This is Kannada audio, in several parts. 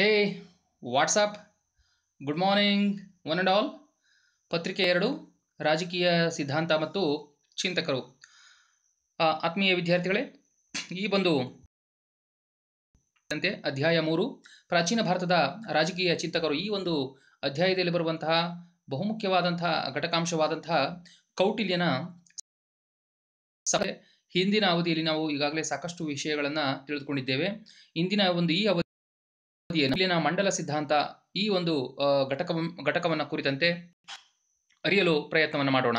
Hey what's up good morning one and all ಪತ್ರಿಕೆ ಎರಡು ರಾಜಕೀಯ ಸಿದ್ಧಾಂತ ಮತ್ತು ಚಿಂತಕರು ಆತ್ಮೀಯ ವಿದ್ಯಾರ್ಥಿಗಳೇ ಈ ಬಂದು ಅಧ್ಯಾಯ ಮೂರು ಪ್ರಾಚೀನ ಭಾರತದ ರಾಜಕೀಯ ಚಿಂತಕರು ಈ ಒಂದು ಅಧ್ಯಾಯದಲ್ಲಿ ಬರುವಂತಹ ಬಹುಮುಖ್ಯವಾದಂತಹ ಘಟಕಾಂಶವಾದಂತಹ ಕೌಟಿಲ್ಯನ ಸಭೆ ಹಿಂದಿನ ಅವಧಿಯಲ್ಲಿ ನಾವು ಈಗಾಗಲೇ ಸಾಕಷ್ಟು ವಿಷಯಗಳನ್ನು ತಿಳಿದುಕೊಂಡಿದ್ದೇವೆ ಇಂದಿನ ಒಂದು ಈ ಅವಧಿ ಇಲ್ಲಿನ ಮಂಡಲ ಸಿದ್ಧಾಂತ ಈ ಒಂದು ಘಟಕ ಘಟಕವನ್ನು ಕುರಿತಂತೆ ಅರಿಯಲು ಪ್ರಯತ್ನವನ್ನು ಮಾಡೋಣ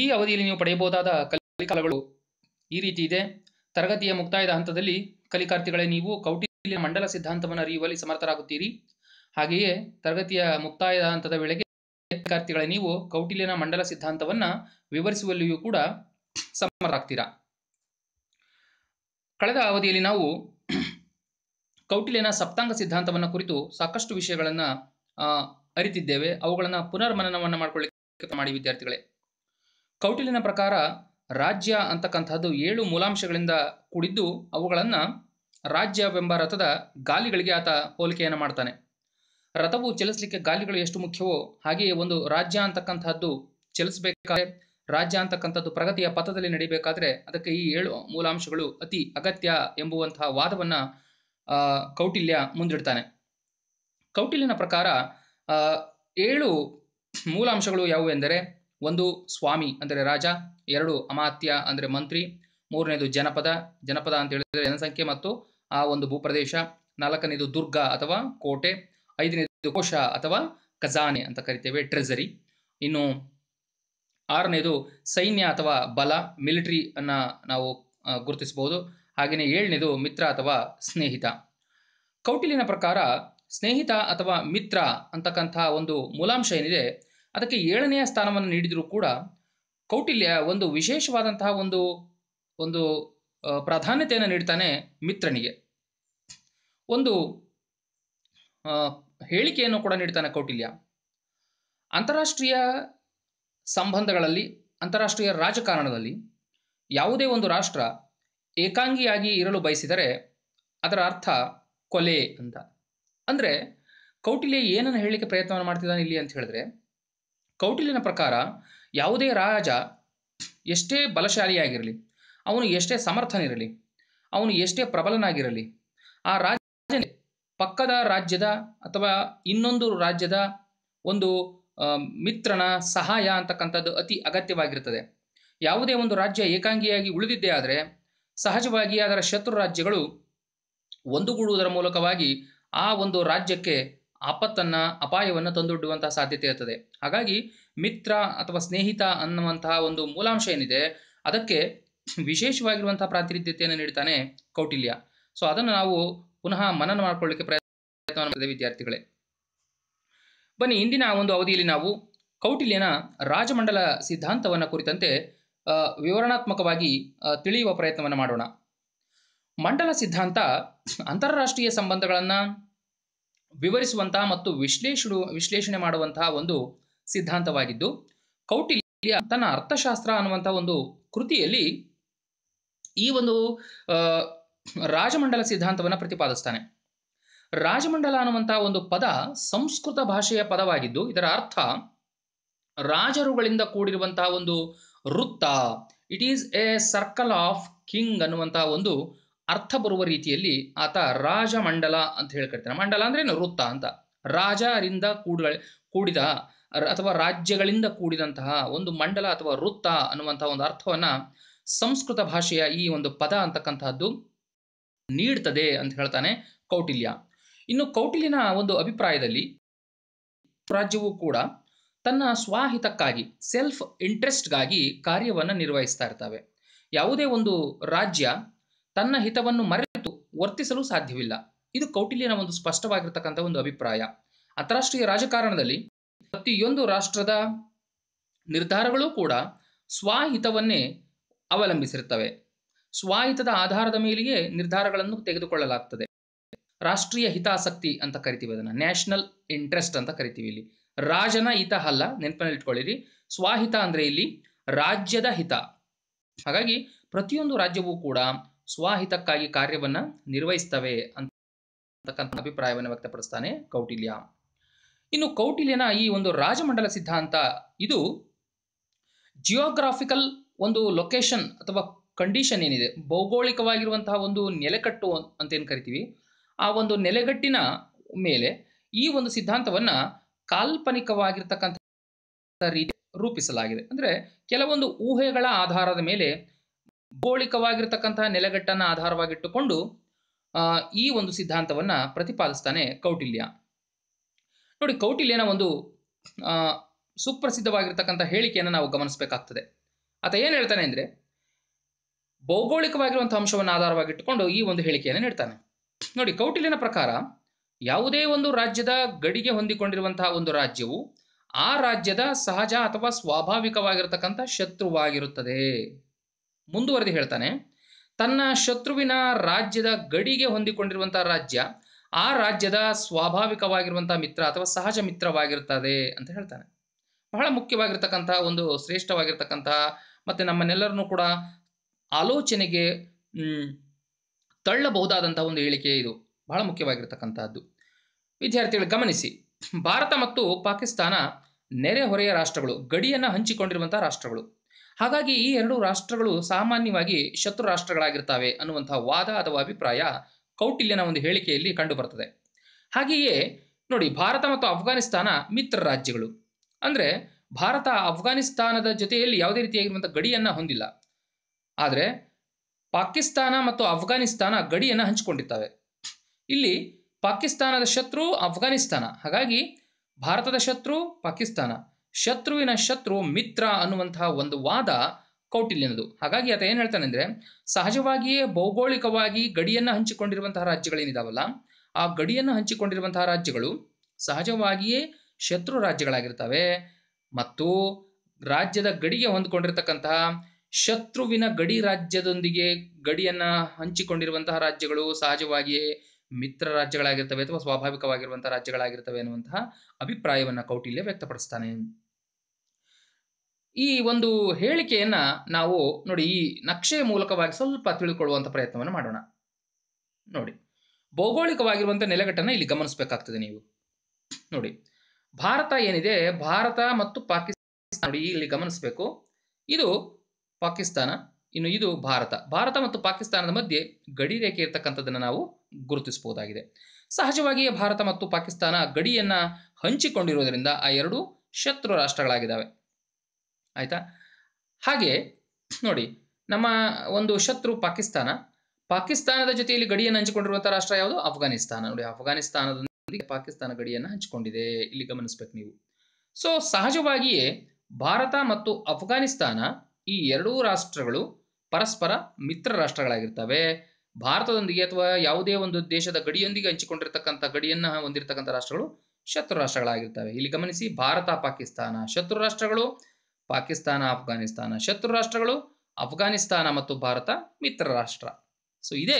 ಈ ಅವಧಿಯಲ್ಲಿ ನೀವು ಪಡೆಯಬಹುದಾದ ಕಲಿಕಾಲಗಳು ಈ ರೀತಿ ಇದೆ ತರಗತಿಯ ಮುಕ್ತಾಯದ ಹಂತದಲ್ಲಿ ಕಲಿಕಾರ್ಥಿಗಳೇ ನೀವು ಕೌಟಿಲ್ಯ ಮಂಡಲ ಸಿದ್ಧಾಂತವನ್ನು ಅರಿಯುವಲ್ಲಿ ಸಮರ್ಥರಾಗುತ್ತೀರಿ ಹಾಗೆಯೇ ತರಗತಿಯ ಮುಕ್ತಾಯದ ಹಂತದ ವೇಳೆಗೆ ಕಲಿಕಾರ್ಥಿಗಳೇ ನೀವು ಕೌಟಿಲ್ಯನ ಮಂಡಲ ಸಿದ್ಧಾಂತವನ್ನ ವಿವರಿಸುವಲ್ಲಿಯೂ ಕೂಡ ಸಮರ್ಥರಾಗ್ತೀರಾ ಕಳೆದ ಅವಧಿಯಲ್ಲಿ ನಾವು ಕೌಟಿಲ್ಯನ ಸಪ್ತಾಂಗ ಸಿದ್ಧಾಂತವನ್ನು ಕುರಿತು ಸಾಕಷ್ಟು ವಿಷಯಗಳನ್ನು ಅರಿತಿದ್ದೇವೆ ಅವುಗಳನ್ನು ಪುನರ್ಮನನವನ್ನು ಮಾಡಿಕೊಳ್ಳಿ ಮಾಡಿ ವಿದ್ಯಾರ್ಥಿಗಳೇ ಕೌಟಿಲ್ಯನ ಪ್ರಕಾರ ರಾಜ್ಯ ಅಂತಕ್ಕಂಥದ್ದು ಏಳು ಮೂಲಾಂಶಗಳಿಂದ ಕೂಡಿದ್ದು ಅವುಗಳನ್ನು ರಾಜ್ಯವೆಂಬ ರಥದ ಗಾಲಿಗಳಿಗೆ ಆತ ಹೋಲಿಕೆಯನ್ನು ಮಾಡ್ತಾನೆ ರಥವು ಚಲಿಸಲಿಕ್ಕೆ ಗಾಲಿಗಳು ಎಷ್ಟು ಮುಖ್ಯವೋ ಹಾಗೆಯೇ ಒಂದು ರಾಜ್ಯ ಅಂತಕ್ಕಂಥದ್ದು ಚಲಿಸಬೇಕಾದ್ರೆ ರಾಜ್ಯ ಅಂತಕ್ಕಂಥದ್ದು ಪ್ರಗತಿಯ ಪಥದಲ್ಲಿ ನಡೀಬೇಕಾದ್ರೆ ಅದಕ್ಕೆ ಈ ಏಳು ಮೂಲಾಂಶಗಳು ಅತಿ ಅಗತ್ಯ ಎಂಬುವಂತಹ ವಾದವನ್ನ ಕೌಟಿಲ್ಯ ಮುಂದಿಡ್ತಾನೆ ಕೌಟಿಲ್ಯನ ಪ್ರಕಾರ ಏಳು ಮೂಲ ಅಂಶಗಳು ಯಾವುವು ಎಂದರೆ ಒಂದು ಸ್ವಾಮಿ ಅಂದರೆ ರಾಜ ಎರಡು ಅಮಾತ್ಯ ಅಂದರೆ ಮಂತ್ರಿ ಮೂರನೇದು ಜನಪದ ಜನಪದ ಅಂತ ಹೇಳಿದರೆ ಜನಸಂಖ್ಯೆ ಮತ್ತು ಆ ಒಂದು ಭೂಪ್ರದೇಶ ನಾಲ್ಕನೇದು ದುರ್ಗ ಅಥವಾ ಕೋಟೆ ಐದನೇದು ಕೋಶ ಅಥವಾ ಖಜಾನೆ ಅಂತ ಕರಿತೇವೆ ಟ್ರೆಜರಿ ಇನ್ನು ಆರನೇದು ಸೈನ್ಯ ಅಥವಾ ಬಲ ಮಿಲಿಟರಿ ಅನ್ನ ನಾವು ಗುರುತಿಸಬಹುದು ಹಾಗೆಯೇ ಏಳನೇದು ಮಿತ್ರ ಅಥವಾ ಸ್ನೇಹಿತ ಕೌಟಿಲಿನ ಪ್ರಕಾರ ಸ್ನೇಹಿತ ಅಥವಾ ಮಿತ್ರ ಅಂತಕ್ಕಂಥ ಒಂದು ಮೂಲಾಂಶ ಏನಿದೆ ಅದಕ್ಕೆ ಏಳನೆಯ ಸ್ಥಾನವನ್ನು ನೀಡಿದರೂ ಕೂಡ ಕೌಟಿಲ್ಯ ಒಂದು ವಿಶೇಷವಾದಂತಹ ಒಂದು ಒಂದು ಪ್ರಾಧಾನ್ಯತೆಯನ್ನು ನೀಡ್ತಾನೆ ಮಿತ್ರನಿಗೆ ಒಂದು ಹೇಳಿಕೆಯನ್ನು ಕೂಡ ನೀಡ್ತಾನೆ ಕೌಟಿಲ್ಯ ಅಂತಾರಾಷ್ಟ್ರೀಯ ಸಂಬಂಧಗಳಲ್ಲಿ ಅಂತಾರಾಷ್ಟ್ರೀಯ ರಾಜಕಾರಣದಲ್ಲಿ ಯಾವುದೇ ಒಂದು ರಾಷ್ಟ್ರ ಏಕಾಂಗಿಯಾಗಿ ಇರಲು ಬಯಸಿದರೆ ಅದರ ಅರ್ಥ ಕೊಲೆ ಅಂತ ಅಂದರೆ ಕೌಟಿಲ್ಯ ಏನನ್ನು ಹೇಳಲಿಕ್ಕೆ ಪ್ರಯತ್ನವನ್ನು ಮಾಡ್ತಿದ್ದಾನೆ ಇಲ್ಲಿ ಅಂತ ಹೇಳಿದ್ರೆ ಕೌಟಿಲ್ಯನ ಪ್ರಕಾರ ಯಾವುದೇ ರಾಜ ಎಷ್ಟೇ ಬಲಶಾಲಿಯಾಗಿರಲಿ ಅವನು ಎಷ್ಟೇ ಸಮರ್ಥನಿರಲಿ ಅವನು ಎಷ್ಟೇ ಪ್ರಬಲನಾಗಿರಲಿ ಆ ರಾಜ ಪಕ್ಕದ ರಾಜ್ಯದ ಅಥವಾ ಇನ್ನೊಂದು ರಾಜ್ಯದ ಒಂದು ಮಿತ್ರನ ಸಹಾಯ ಅಂತಕ್ಕಂಥದ್ದು ಅತಿ ಅಗತ್ಯವಾಗಿರುತ್ತದೆ ಯಾವುದೇ ಒಂದು ರಾಜ್ಯ ಏಕಾಂಗಿಯಾಗಿ ಉಳಿದಿದ್ದೇ ಆದರೆ ಸಹಜವಾಗಿ ಅದರ ಶತ್ರು ರಾಜ್ಯಗಳು ಒಂದುಗೂಡುವುದರ ಮೂಲಕವಾಗಿ ಆ ಒಂದು ರಾಜ್ಯಕ್ಕೆ ಆಪತ್ತನ್ನ ಅಪಾಯವನ್ನು ತಂದೊಡ್ಡುವಂತಹ ಸಾಧ್ಯತೆ ಇರ್ತದೆ ಹಾಗಾಗಿ ಮಿತ್ರ ಅಥವಾ ಸ್ನೇಹಿತ ಅನ್ನುವಂತಹ ಒಂದು ಮೂಲಾಂಶ ಏನಿದೆ ಅದಕ್ಕೆ ವಿಶೇಷವಾಗಿರುವಂತಹ ಪ್ರಾತಿನಿಧ್ಯತೆಯನ್ನು ನೀಡ್ತಾನೆ ಕೌಟಿಲ್ಯ ಸೊ ಅದನ್ನು ನಾವು ಪುನಃ ಮನನ ಮಾಡಿಕೊಳ್ಳಿಕ್ಕೆ ಪ್ರಯತ್ನ ಮಾಡಿದೆ ವಿದ್ಯಾರ್ಥಿಗಳೇ ಬನ್ನಿ ಇಂದಿನ ಒಂದು ಅವಧಿಯಲ್ಲಿ ನಾವು ಕೌಟಿಲ್ಯನ ರಾಜಮಂಡಲ ಸಿದ್ಧಾಂತವನ್ನು ಕುರಿತಂತೆ ವಿವರಣಾತ್ಮಕವಾಗಿ ತಿಳಿಯುವ ಪ್ರಯತ್ನವನ್ನು ಮಾಡೋಣ ಮಂಡಲ ಸಿದ್ಧಾಂತ ಅಂತಾರಾಷ್ಟ್ರೀಯ ಸಂಬಂಧಗಳನ್ನು ವಿವರಿಸುವಂತಹ ಮತ್ತು ವಿಶ್ಲೇಷಣೆ ವಿಶ್ಲೇಷಣೆ ಮಾಡುವಂತಹ ಒಂದು ಸಿದ್ಧಾಂತವಾಗಿದ್ದು ಕೌಟಿಲ್ಯ ತನ್ನ ಅರ್ಥಶಾಸ್ತ್ರ ಅನ್ನುವಂತಹ ಒಂದು ಕೃತಿಯಲ್ಲಿ ಈ ಒಂದು ರಾಜಮಂಡಲ ಸಿದ್ಧಾಂತವನ್ನು ಪ್ರತಿಪಾದಿಸ್ತಾನೆ ರಾಜಮಂಡಲ ಅನ್ನುವಂತಹ ಒಂದು ಪದ ಸಂಸ್ಕೃತ ಭಾಷೆಯ ಪದವಾಗಿದ್ದು ಇದರ ಅರ್ಥ ರಾಜರುಗಳಿಂದ ಕೂಡಿರುವಂತಹ ಒಂದು ವೃತ್ತ it is a circle of king ಅನ್ನುವಂತಹ ಒಂದು ಅರ್ಥ ಬರುವ ರೀತಿಯಲ್ಲಿ ಆತ ರಾಜಮಂಡಲ ಅಂತ ಹೇಳಿ ಕರಿತಾನೆ ಮಂಡಲ ಏನು ವೃತ್ತ ಅಂತ ರಾಜರಿಂದ ಕೂಡ ಕೂಡಿದ ಅಥವಾ ರಾಜ್ಯಗಳಿಂದ ಕೂಡಿದಂತಹ ಒಂದು ಮಂಡಲ ಅಥವಾ ವೃತ್ತ ಅನ್ನುವಂತಹ ಒಂದು ಅರ್ಥವನ್ನ ಸಂಸ್ಕೃತ ಭಾಷೆಯ ಈ ಒಂದು ಪದ ಅಂತಕ್ಕಂತಹದ್ದು ನೀಡ್ತದೆ ಅಂತ ಹೇಳ್ತಾನೆ ಕೌಟಿಲ್ಯ ಇನ್ನು ಕೌಟಿಲ್ಯನ ಒಂದು ಅಭಿಪ್ರಾಯದಲ್ಲಿ ರಾಜ್ಯವು ಕೂಡ ತನ್ನ ಸ್ವಹಿತಕ್ಕಾಗಿ ಸೆಲ್ಫ್ ಇಂಟ್ರೆಸ್ಟ್ಗಾಗಿ ಕಾರ್ಯವನ್ನು ನಿರ್ವಹಿಸ್ತಾ ಇರ್ತವೆ ಯಾವುದೇ ಒಂದು ರಾಜ್ಯ ತನ್ನ ಹಿತವನ್ನು ಮರೆತು ವರ್ತಿಸಲು ಸಾಧ್ಯವಿಲ್ಲ ಇದು ಕೌಟಿಲ್ಯನ ಒಂದು ಸ್ಪಷ್ಟವಾಗಿರ್ತಕ್ಕಂಥ ಒಂದು ಅಭಿಪ್ರಾಯ ಅಂತಾರಾಷ್ಟ್ರೀಯ ರಾಜಕಾರಣದಲ್ಲಿ ಪ್ರತಿಯೊಂದು ರಾಷ್ಟ್ರದ ನಿರ್ಧಾರಗಳು ಕೂಡ ಸ್ವಹಿತವನ್ನೇ ಅವಲಂಬಿಸಿರ್ತವೆ ಸ್ವಹಿತದ ಆಧಾರದ ಮೇಲೆಯೇ ನಿರ್ಧಾರಗಳನ್ನು ತೆಗೆದುಕೊಳ್ಳಲಾಗ್ತದೆ ರಾಷ್ಟ್ರೀಯ ಹಿತಾಸಕ್ತಿ ಅಂತ ಕರಿತೀವಿ ಅದನ್ನ ನ್ಯಾಷನಲ್ ಇಂಟ್ರೆಸ್ಟ್ ಅಂತ ಕರಿತೀವಿ ಇಲ್ಲಿ ರಾಜನ ಹಿತ ಅಲ್ಲ ನೆನಪಿನಲ್ಲಿ ಇಟ್ಕೊಳ್ಳಿರಿ ಸ್ವಹಿತ ಅಂದ್ರೆ ಇಲ್ಲಿ ರಾಜ್ಯದ ಹಿತ ಹಾಗಾಗಿ ಪ್ರತಿಯೊಂದು ರಾಜ್ಯವೂ ಕೂಡ ಸ್ವಹಿತಕ್ಕಾಗಿ ಕಾರ್ಯವನ್ನ ನಿರ್ವಹಿಸ್ತವೆ ಅಂತಕ್ಕಂಥ ಅಭಿಪ್ರಾಯವನ್ನು ವ್ಯಕ್ತಪಡಿಸ್ತಾನೆ ಕೌಟಿಲ್ಯ ಇನ್ನು ಕೌಟಿಲ್ಯನ ಈ ಒಂದು ರಾಜಮಂಡಲ ಸಿದ್ಧಾಂತ ಇದು ಜಿಯೋಗ್ರಾಫಿಕಲ್ ಒಂದು ಲೊಕೇಶನ್ ಅಥವಾ ಕಂಡೀಷನ್ ಏನಿದೆ ಭೌಗೋಳಿಕವಾಗಿರುವಂತಹ ಒಂದು ನೆಲೆಕಟ್ಟು ಏನ್ ಕರಿತೀವಿ ಆ ಒಂದು ನೆಲೆಗಟ್ಟಿನ ಮೇಲೆ ಈ ಒಂದು ಸಿದ್ಧಾಂತವನ್ನ ಕಾಲ್ಪನಿಕವಾಗಿರ್ತಕ್ಕಂಥ ರೀತಿ ರೂಪಿಸಲಾಗಿದೆ ಅಂದ್ರೆ ಕೆಲವೊಂದು ಊಹೆಗಳ ಆಧಾರದ ಮೇಲೆ ಭೌಗೋಳಿಕವಾಗಿರ್ತಕ್ಕಂತಹ ನೆಲೆಗಟ್ಟನ್ನ ಆಧಾರವಾಗಿಟ್ಟುಕೊಂಡು ಈ ಒಂದು ಸಿದ್ಧಾಂತವನ್ನ ಪ್ರತಿಪಾದಿಸ್ತಾನೆ ಕೌಟಿಲ್ಯ ನೋಡಿ ಕೌಟಿಲ್ಯನ ಒಂದು ಸುಪ್ರಸಿದ್ಧವಾಗಿರ್ತಕ್ಕಂಥ ಹೇಳಿಕೆಯನ್ನು ನಾವು ಗಮನಿಸಬೇಕಾಗ್ತದೆ ಆತ ಏನು ಹೇಳ್ತಾನೆ ಅಂದ್ರೆ ಭೌಗೋಳಿಕವಾಗಿರುವಂತಹ ಅಂಶವನ್ನು ಆಧಾರವಾಗಿಟ್ಟುಕೊಂಡು ಈ ಒಂದು ಹೇಳಿಕೆಯನ್ನು ನೀಡ್ತಾನೆ ನೋಡಿ ಕೌಟಿಲ್ಯನ ಪ್ರಕಾರ ಯಾವುದೇ ಒಂದು ರಾಜ್ಯದ ಗಡಿಗೆ ಹೊಂದಿಕೊಂಡಿರುವಂತಹ ಒಂದು ರಾಜ್ಯವು ಆ ರಾಜ್ಯದ ಸಹಜ ಅಥವಾ ಸ್ವಾಭಾವಿಕವಾಗಿರತಕ್ಕಂಥ ಶತ್ರುವಾಗಿರುತ್ತದೆ ಮುಂದುವರೆದು ಹೇಳ್ತಾನೆ ತನ್ನ ಶತ್ರುವಿನ ರಾಜ್ಯದ ಗಡಿಗೆ ಹೊಂದಿಕೊಂಡಿರುವಂತಹ ರಾಜ್ಯ ಆ ರಾಜ್ಯದ ಸ್ವಾಭಾವಿಕವಾಗಿರುವಂತಹ ಮಿತ್ರ ಅಥವಾ ಸಹಜ ಮಿತ್ರವಾಗಿರ್ತದೆ ಅಂತ ಹೇಳ್ತಾನೆ ಬಹಳ ಮುಖ್ಯವಾಗಿರ್ತಕ್ಕಂತಹ ಒಂದು ಶ್ರೇಷ್ಠವಾಗಿರ್ತಕ್ಕಂತಹ ಮತ್ತೆ ನಮ್ಮನ್ನೆಲ್ಲರನ್ನು ಕೂಡ ಆಲೋಚನೆಗೆ ತಳ್ಳಬಹುದಾದಂತಹ ಒಂದು ಹೇಳಿಕೆ ಇದು ಬಹಳ ಮುಖ್ಯವಾಗಿರ್ತಕ್ಕಂತಹದ್ದು ವಿದ್ಯಾರ್ಥಿಗಳು ಗಮನಿಸಿ ಭಾರತ ಮತ್ತು ಪಾಕಿಸ್ತಾನ ನೆರೆಹೊರೆಯ ರಾಷ್ಟ್ರಗಳು ಗಡಿಯನ್ನು ಹಂಚಿಕೊಂಡಿರುವಂತಹ ರಾಷ್ಟ್ರಗಳು ಹಾಗಾಗಿ ಈ ಎರಡು ರಾಷ್ಟ್ರಗಳು ಸಾಮಾನ್ಯವಾಗಿ ಶತ್ರು ರಾಷ್ಟ್ರಗಳಾಗಿರ್ತವೆ ಅನ್ನುವಂತಹ ವಾದ ಅಥವಾ ಅಭಿಪ್ರಾಯ ಕೌಟಿಲ್ಯನ ಒಂದು ಹೇಳಿಕೆಯಲ್ಲಿ ಕಂಡುಬರ್ತದೆ ಹಾಗೆಯೇ ನೋಡಿ ಭಾರತ ಮತ್ತು ಅಫ್ಘಾನಿಸ್ತಾನ ಮಿತ್ರ ರಾಜ್ಯಗಳು ಅಂದ್ರೆ ಭಾರತ ಅಫ್ಘಾನಿಸ್ತಾನದ ಜೊತೆಯಲ್ಲಿ ಯಾವುದೇ ರೀತಿಯಾಗಿರುವಂತಹ ಗಡಿಯನ್ನ ಹೊಂದಿಲ್ಲ ಆದರೆ ಪಾಕಿಸ್ತಾನ ಮತ್ತು ಅಫ್ಘಾನಿಸ್ತಾನ ಗಡಿಯನ್ನ ಹಂಚಿಕೊಂಡಿರ್ತವೆ ಇಲ್ಲಿ ಪಾಕಿಸ್ತಾನದ ಶತ್ರು ಅಫ್ಘಾನಿಸ್ತಾನ ಹಾಗಾಗಿ ಭಾರತದ ಶತ್ರು ಪಾಕಿಸ್ತಾನ ಶತ್ರುವಿನ ಶತ್ರು ಮಿತ್ರ ಅನ್ನುವಂತಹ ಒಂದು ವಾದ ಕೌಟಿಲ್ಯನದು ಹಾಗಾಗಿ ಆತ ಏನು ಹೇಳ್ತಾನೆ ಅಂದರೆ ಸಹಜವಾಗಿಯೇ ಭೌಗೋಳಿಕವಾಗಿ ಗಡಿಯನ್ನು ಹಂಚಿಕೊಂಡಿರುವಂತಹ ರಾಜ್ಯಗಳೇನಿದಾವಲ್ಲ ಆ ಗಡಿಯನ್ನು ಹಂಚಿಕೊಂಡಿರುವಂತಹ ರಾಜ್ಯಗಳು ಸಹಜವಾಗಿಯೇ ಶತ್ರು ರಾಜ್ಯಗಳಾಗಿರ್ತವೆ ಮತ್ತು ರಾಜ್ಯದ ಗಡಿಗೆ ಹೊಂದಿಕೊಂಡಿರ್ತಕ್ಕಂತಹ ಶತ್ರುವಿನ ಗಡಿ ರಾಜ್ಯದೊಂದಿಗೆ ಗಡಿಯನ್ನು ಹಂಚಿಕೊಂಡಿರುವಂತಹ ರಾಜ್ಯಗಳು ಸಹಜವಾಗಿಯೇ ಮಿತ್ರ ರಾಜ್ಯಗಳಾಗಿರ್ತವೆ ಅಥವಾ ಸ್ವಾಭಾವಿಕವಾಗಿರುವಂತಹ ರಾಜ್ಯಗಳಾಗಿರ್ತವೆ ಅನ್ನುವಂತಹ ಅಭಿಪ್ರಾಯವನ್ನ ಕೌಟಿಲ್ಯ ವ್ಯಕ್ತಪಡಿಸ್ತಾನೆ ಈ ಒಂದು ಹೇಳಿಕೆಯನ್ನ ನಾವು ನೋಡಿ ಈ ನಕ್ಷೆಯ ಮೂಲಕವಾಗಿ ಸ್ವಲ್ಪ ತಿಳ್ಕೊಳ್ಳುವಂತ ಪ್ರಯತ್ನವನ್ನು ಮಾಡೋಣ ನೋಡಿ ಭೌಗೋಳಿಕವಾಗಿರುವಂತಹ ನೆಲೆಗಟ್ಟನ್ನ ಇಲ್ಲಿ ಗಮನಿಸಬೇಕಾಗ್ತದೆ ನೀವು ನೋಡಿ ಭಾರತ ಏನಿದೆ ಭಾರತ ಮತ್ತು ಪಾಕಿಸ್ತಾನ ನೋಡಿ ಇಲ್ಲಿ ಗಮನಿಸಬೇಕು ಇದು ಪಾಕಿಸ್ತಾನ ಇನ್ನು ಇದು ಭಾರತ ಭಾರತ ಮತ್ತು ಪಾಕಿಸ್ತಾನದ ಮಧ್ಯೆ ಗಡಿ ರೇಖೆ ಇರ್ತಕ್ಕಂಥದ್ದನ್ನು ನಾವು ಗುರುತಿಸಬಹುದಾಗಿದೆ ಸಹಜವಾಗಿಯೇ ಭಾರತ ಮತ್ತು ಪಾಕಿಸ್ತಾನ ಗಡಿಯನ್ನ ಹಂಚಿಕೊಂಡಿರೋದರಿಂದ ಆ ಎರಡು ಶತ್ರು ರಾಷ್ಟ್ರಗಳಾಗಿದ್ದಾವೆ ಆಯ್ತಾ ಹಾಗೆ ನೋಡಿ ನಮ್ಮ ಒಂದು ಶತ್ರು ಪಾಕಿಸ್ತಾನ ಪಾಕಿಸ್ತಾನದ ಜೊತೆಯಲ್ಲಿ ಗಡಿಯನ್ನು ಹಂಚಿಕೊಂಡಿರುವಂಥ ರಾಷ್ಟ್ರ ಯಾವುದು ಅಫ್ಘಾನಿಸ್ತಾನ ನೋಡಿ ಅಫ್ಘಾನಿಸ್ತಾನದೊಂದಿಗೆ ಪಾಕಿಸ್ತಾನ ಗಡಿಯನ್ನು ಹಂಚಿಕೊಂಡಿದೆ ಇಲ್ಲಿ ಗಮನಿಸ್ಬೇಕು ನೀವು ಸೊ ಸಹಜವಾಗಿಯೇ ಭಾರತ ಮತ್ತು ಅಫ್ಘಾನಿಸ್ತಾನ ಈ ಎರಡೂ ರಾಷ್ಟ್ರಗಳು ಪರಸ್ಪರ ಮಿತ್ರ ರಾಷ್ಟ್ರಗಳಾಗಿರ್ತವೆ ಭಾರತದೊಂದಿಗೆ ಅಥವಾ ಯಾವುದೇ ಒಂದು ದೇಶದ ಗಡಿಯೊಂದಿಗೆ ಹಂಚಿಕೊಂಡಿರ್ತಕ್ಕಂಥ ಗಡಿಯನ್ನು ಹೊಂದಿರತಕ್ಕಂಥ ರಾಷ್ಟ್ರಗಳು ಶತ್ರು ರಾಷ್ಟ್ರಗಳಾಗಿರ್ತವೆ ಇಲ್ಲಿ ಗಮನಿಸಿ ಭಾರತ ಪಾಕಿಸ್ತಾನ ಶತ್ರು ರಾಷ್ಟ್ರಗಳು ಪಾಕಿಸ್ತಾನ ಅಫ್ಘಾನಿಸ್ತಾನ ಶತ್ರು ರಾಷ್ಟ್ರಗಳು ಅಫ್ಘಾನಿಸ್ತಾನ ಮತ್ತು ಭಾರತ ಮಿತ್ರ ರಾಷ್ಟ್ರ ಸೊ ಇದೇ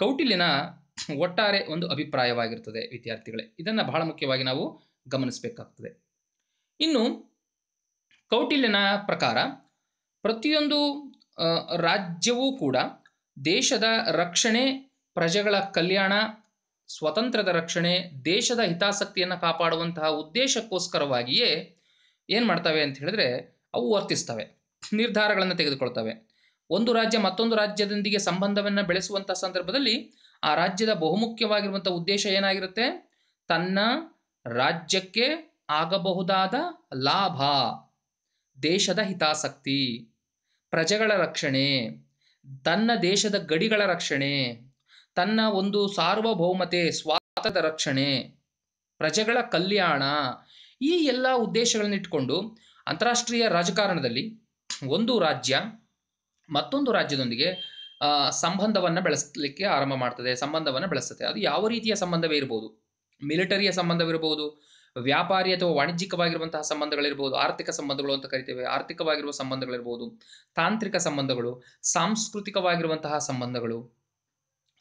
ಕೌಟಿಲ್ಯನ ಒಟ್ಟಾರೆ ಒಂದು ಅಭಿಪ್ರಾಯವಾಗಿರ್ತದೆ ವಿದ್ಯಾರ್ಥಿಗಳೇ ಇದನ್ನು ಬಹಳ ಮುಖ್ಯವಾಗಿ ನಾವು ಗಮನಿಸಬೇಕಾಗ್ತದೆ ಇನ್ನು ಕೌಟಿಲ್ಯನ ಪ್ರಕಾರ ಪ್ರತಿಯೊಂದು ರಾಜ್ಯವೂ ಕೂಡ ದೇಶದ ರಕ್ಷಣೆ ಪ್ರಜೆಗಳ ಕಲ್ಯಾಣ ಸ್ವತಂತ್ರದ ರಕ್ಷಣೆ ದೇಶದ ಹಿತಾಸಕ್ತಿಯನ್ನು ಕಾಪಾಡುವಂತಹ ಉದ್ದೇಶಕ್ಕೋಸ್ಕರವಾಗಿಯೇ ಏನು ಮಾಡ್ತವೆ ಅಂತ ಹೇಳಿದ್ರೆ ಅವು ವರ್ತಿಸ್ತವೆ ನಿರ್ಧಾರಗಳನ್ನು ತೆಗೆದುಕೊಳ್ತವೆ ಒಂದು ರಾಜ್ಯ ಮತ್ತೊಂದು ರಾಜ್ಯದೊಂದಿಗೆ ಸಂಬಂಧವನ್ನು ಬೆಳೆಸುವಂಥ ಸಂದರ್ಭದಲ್ಲಿ ಆ ರಾಜ್ಯದ ಬಹುಮುಖ್ಯವಾಗಿರುವಂಥ ಉದ್ದೇಶ ಏನಾಗಿರುತ್ತೆ ತನ್ನ ರಾಜ್ಯಕ್ಕೆ ಆಗಬಹುದಾದ ಲಾಭ ದೇಶದ ಹಿತಾಸಕ್ತಿ ಪ್ರಜೆಗಳ ರಕ್ಷಣೆ ತನ್ನ ದೇಶದ ಗಡಿಗಳ ರಕ್ಷಣೆ ತನ್ನ ಒಂದು ಸಾರ್ವಭೌಮತೆ ಸ್ವಾರ್ಥದ ರಕ್ಷಣೆ ಪ್ರಜೆಗಳ ಕಲ್ಯಾಣ ಈ ಎಲ್ಲ ಉದ್ದೇಶಗಳನ್ನು ಇಟ್ಕೊಂಡು ಅಂತಾರಾಷ್ಟ್ರೀಯ ರಾಜಕಾರಣದಲ್ಲಿ ಒಂದು ರಾಜ್ಯ ಮತ್ತೊಂದು ರಾಜ್ಯದೊಂದಿಗೆ ಸಂಬಂಧವನ್ನು ಬೆಳೆಸಲಿಕ್ಕೆ ಆರಂಭ ಮಾಡ್ತದೆ ಸಂಬಂಧವನ್ನು ಬೆಳೆಸ್ತದೆ ಅದು ಯಾವ ರೀತಿಯ ಸಂಬಂಧವೇ ಇರ್ಬೋದು ಮಿಲಿಟರಿಯ ಸಂಬಂಧವಿರ್ಬೋದು ವ್ಯಾಪಾರಿ ಅಥವಾ ವಾಣಿಜ್ಯಿಕವಾಗಿರುವಂತಹ ಸಂಬಂಧಗಳಿರ್ಬೋದು ಆರ್ಥಿಕ ಸಂಬಂಧಗಳು ಅಂತ ಕರಿತೇವೆ ಆರ್ಥಿಕವಾಗಿರುವ ಸಂಬಂಧಗಳಿರ್ಬೋದು ತಾಂತ್ರಿಕ ಸಂಬಂಧಗಳು ಸಾಂಸ್ಕೃತಿಕವಾಗಿರುವಂತಹ ಸಂಬಂಧಗಳು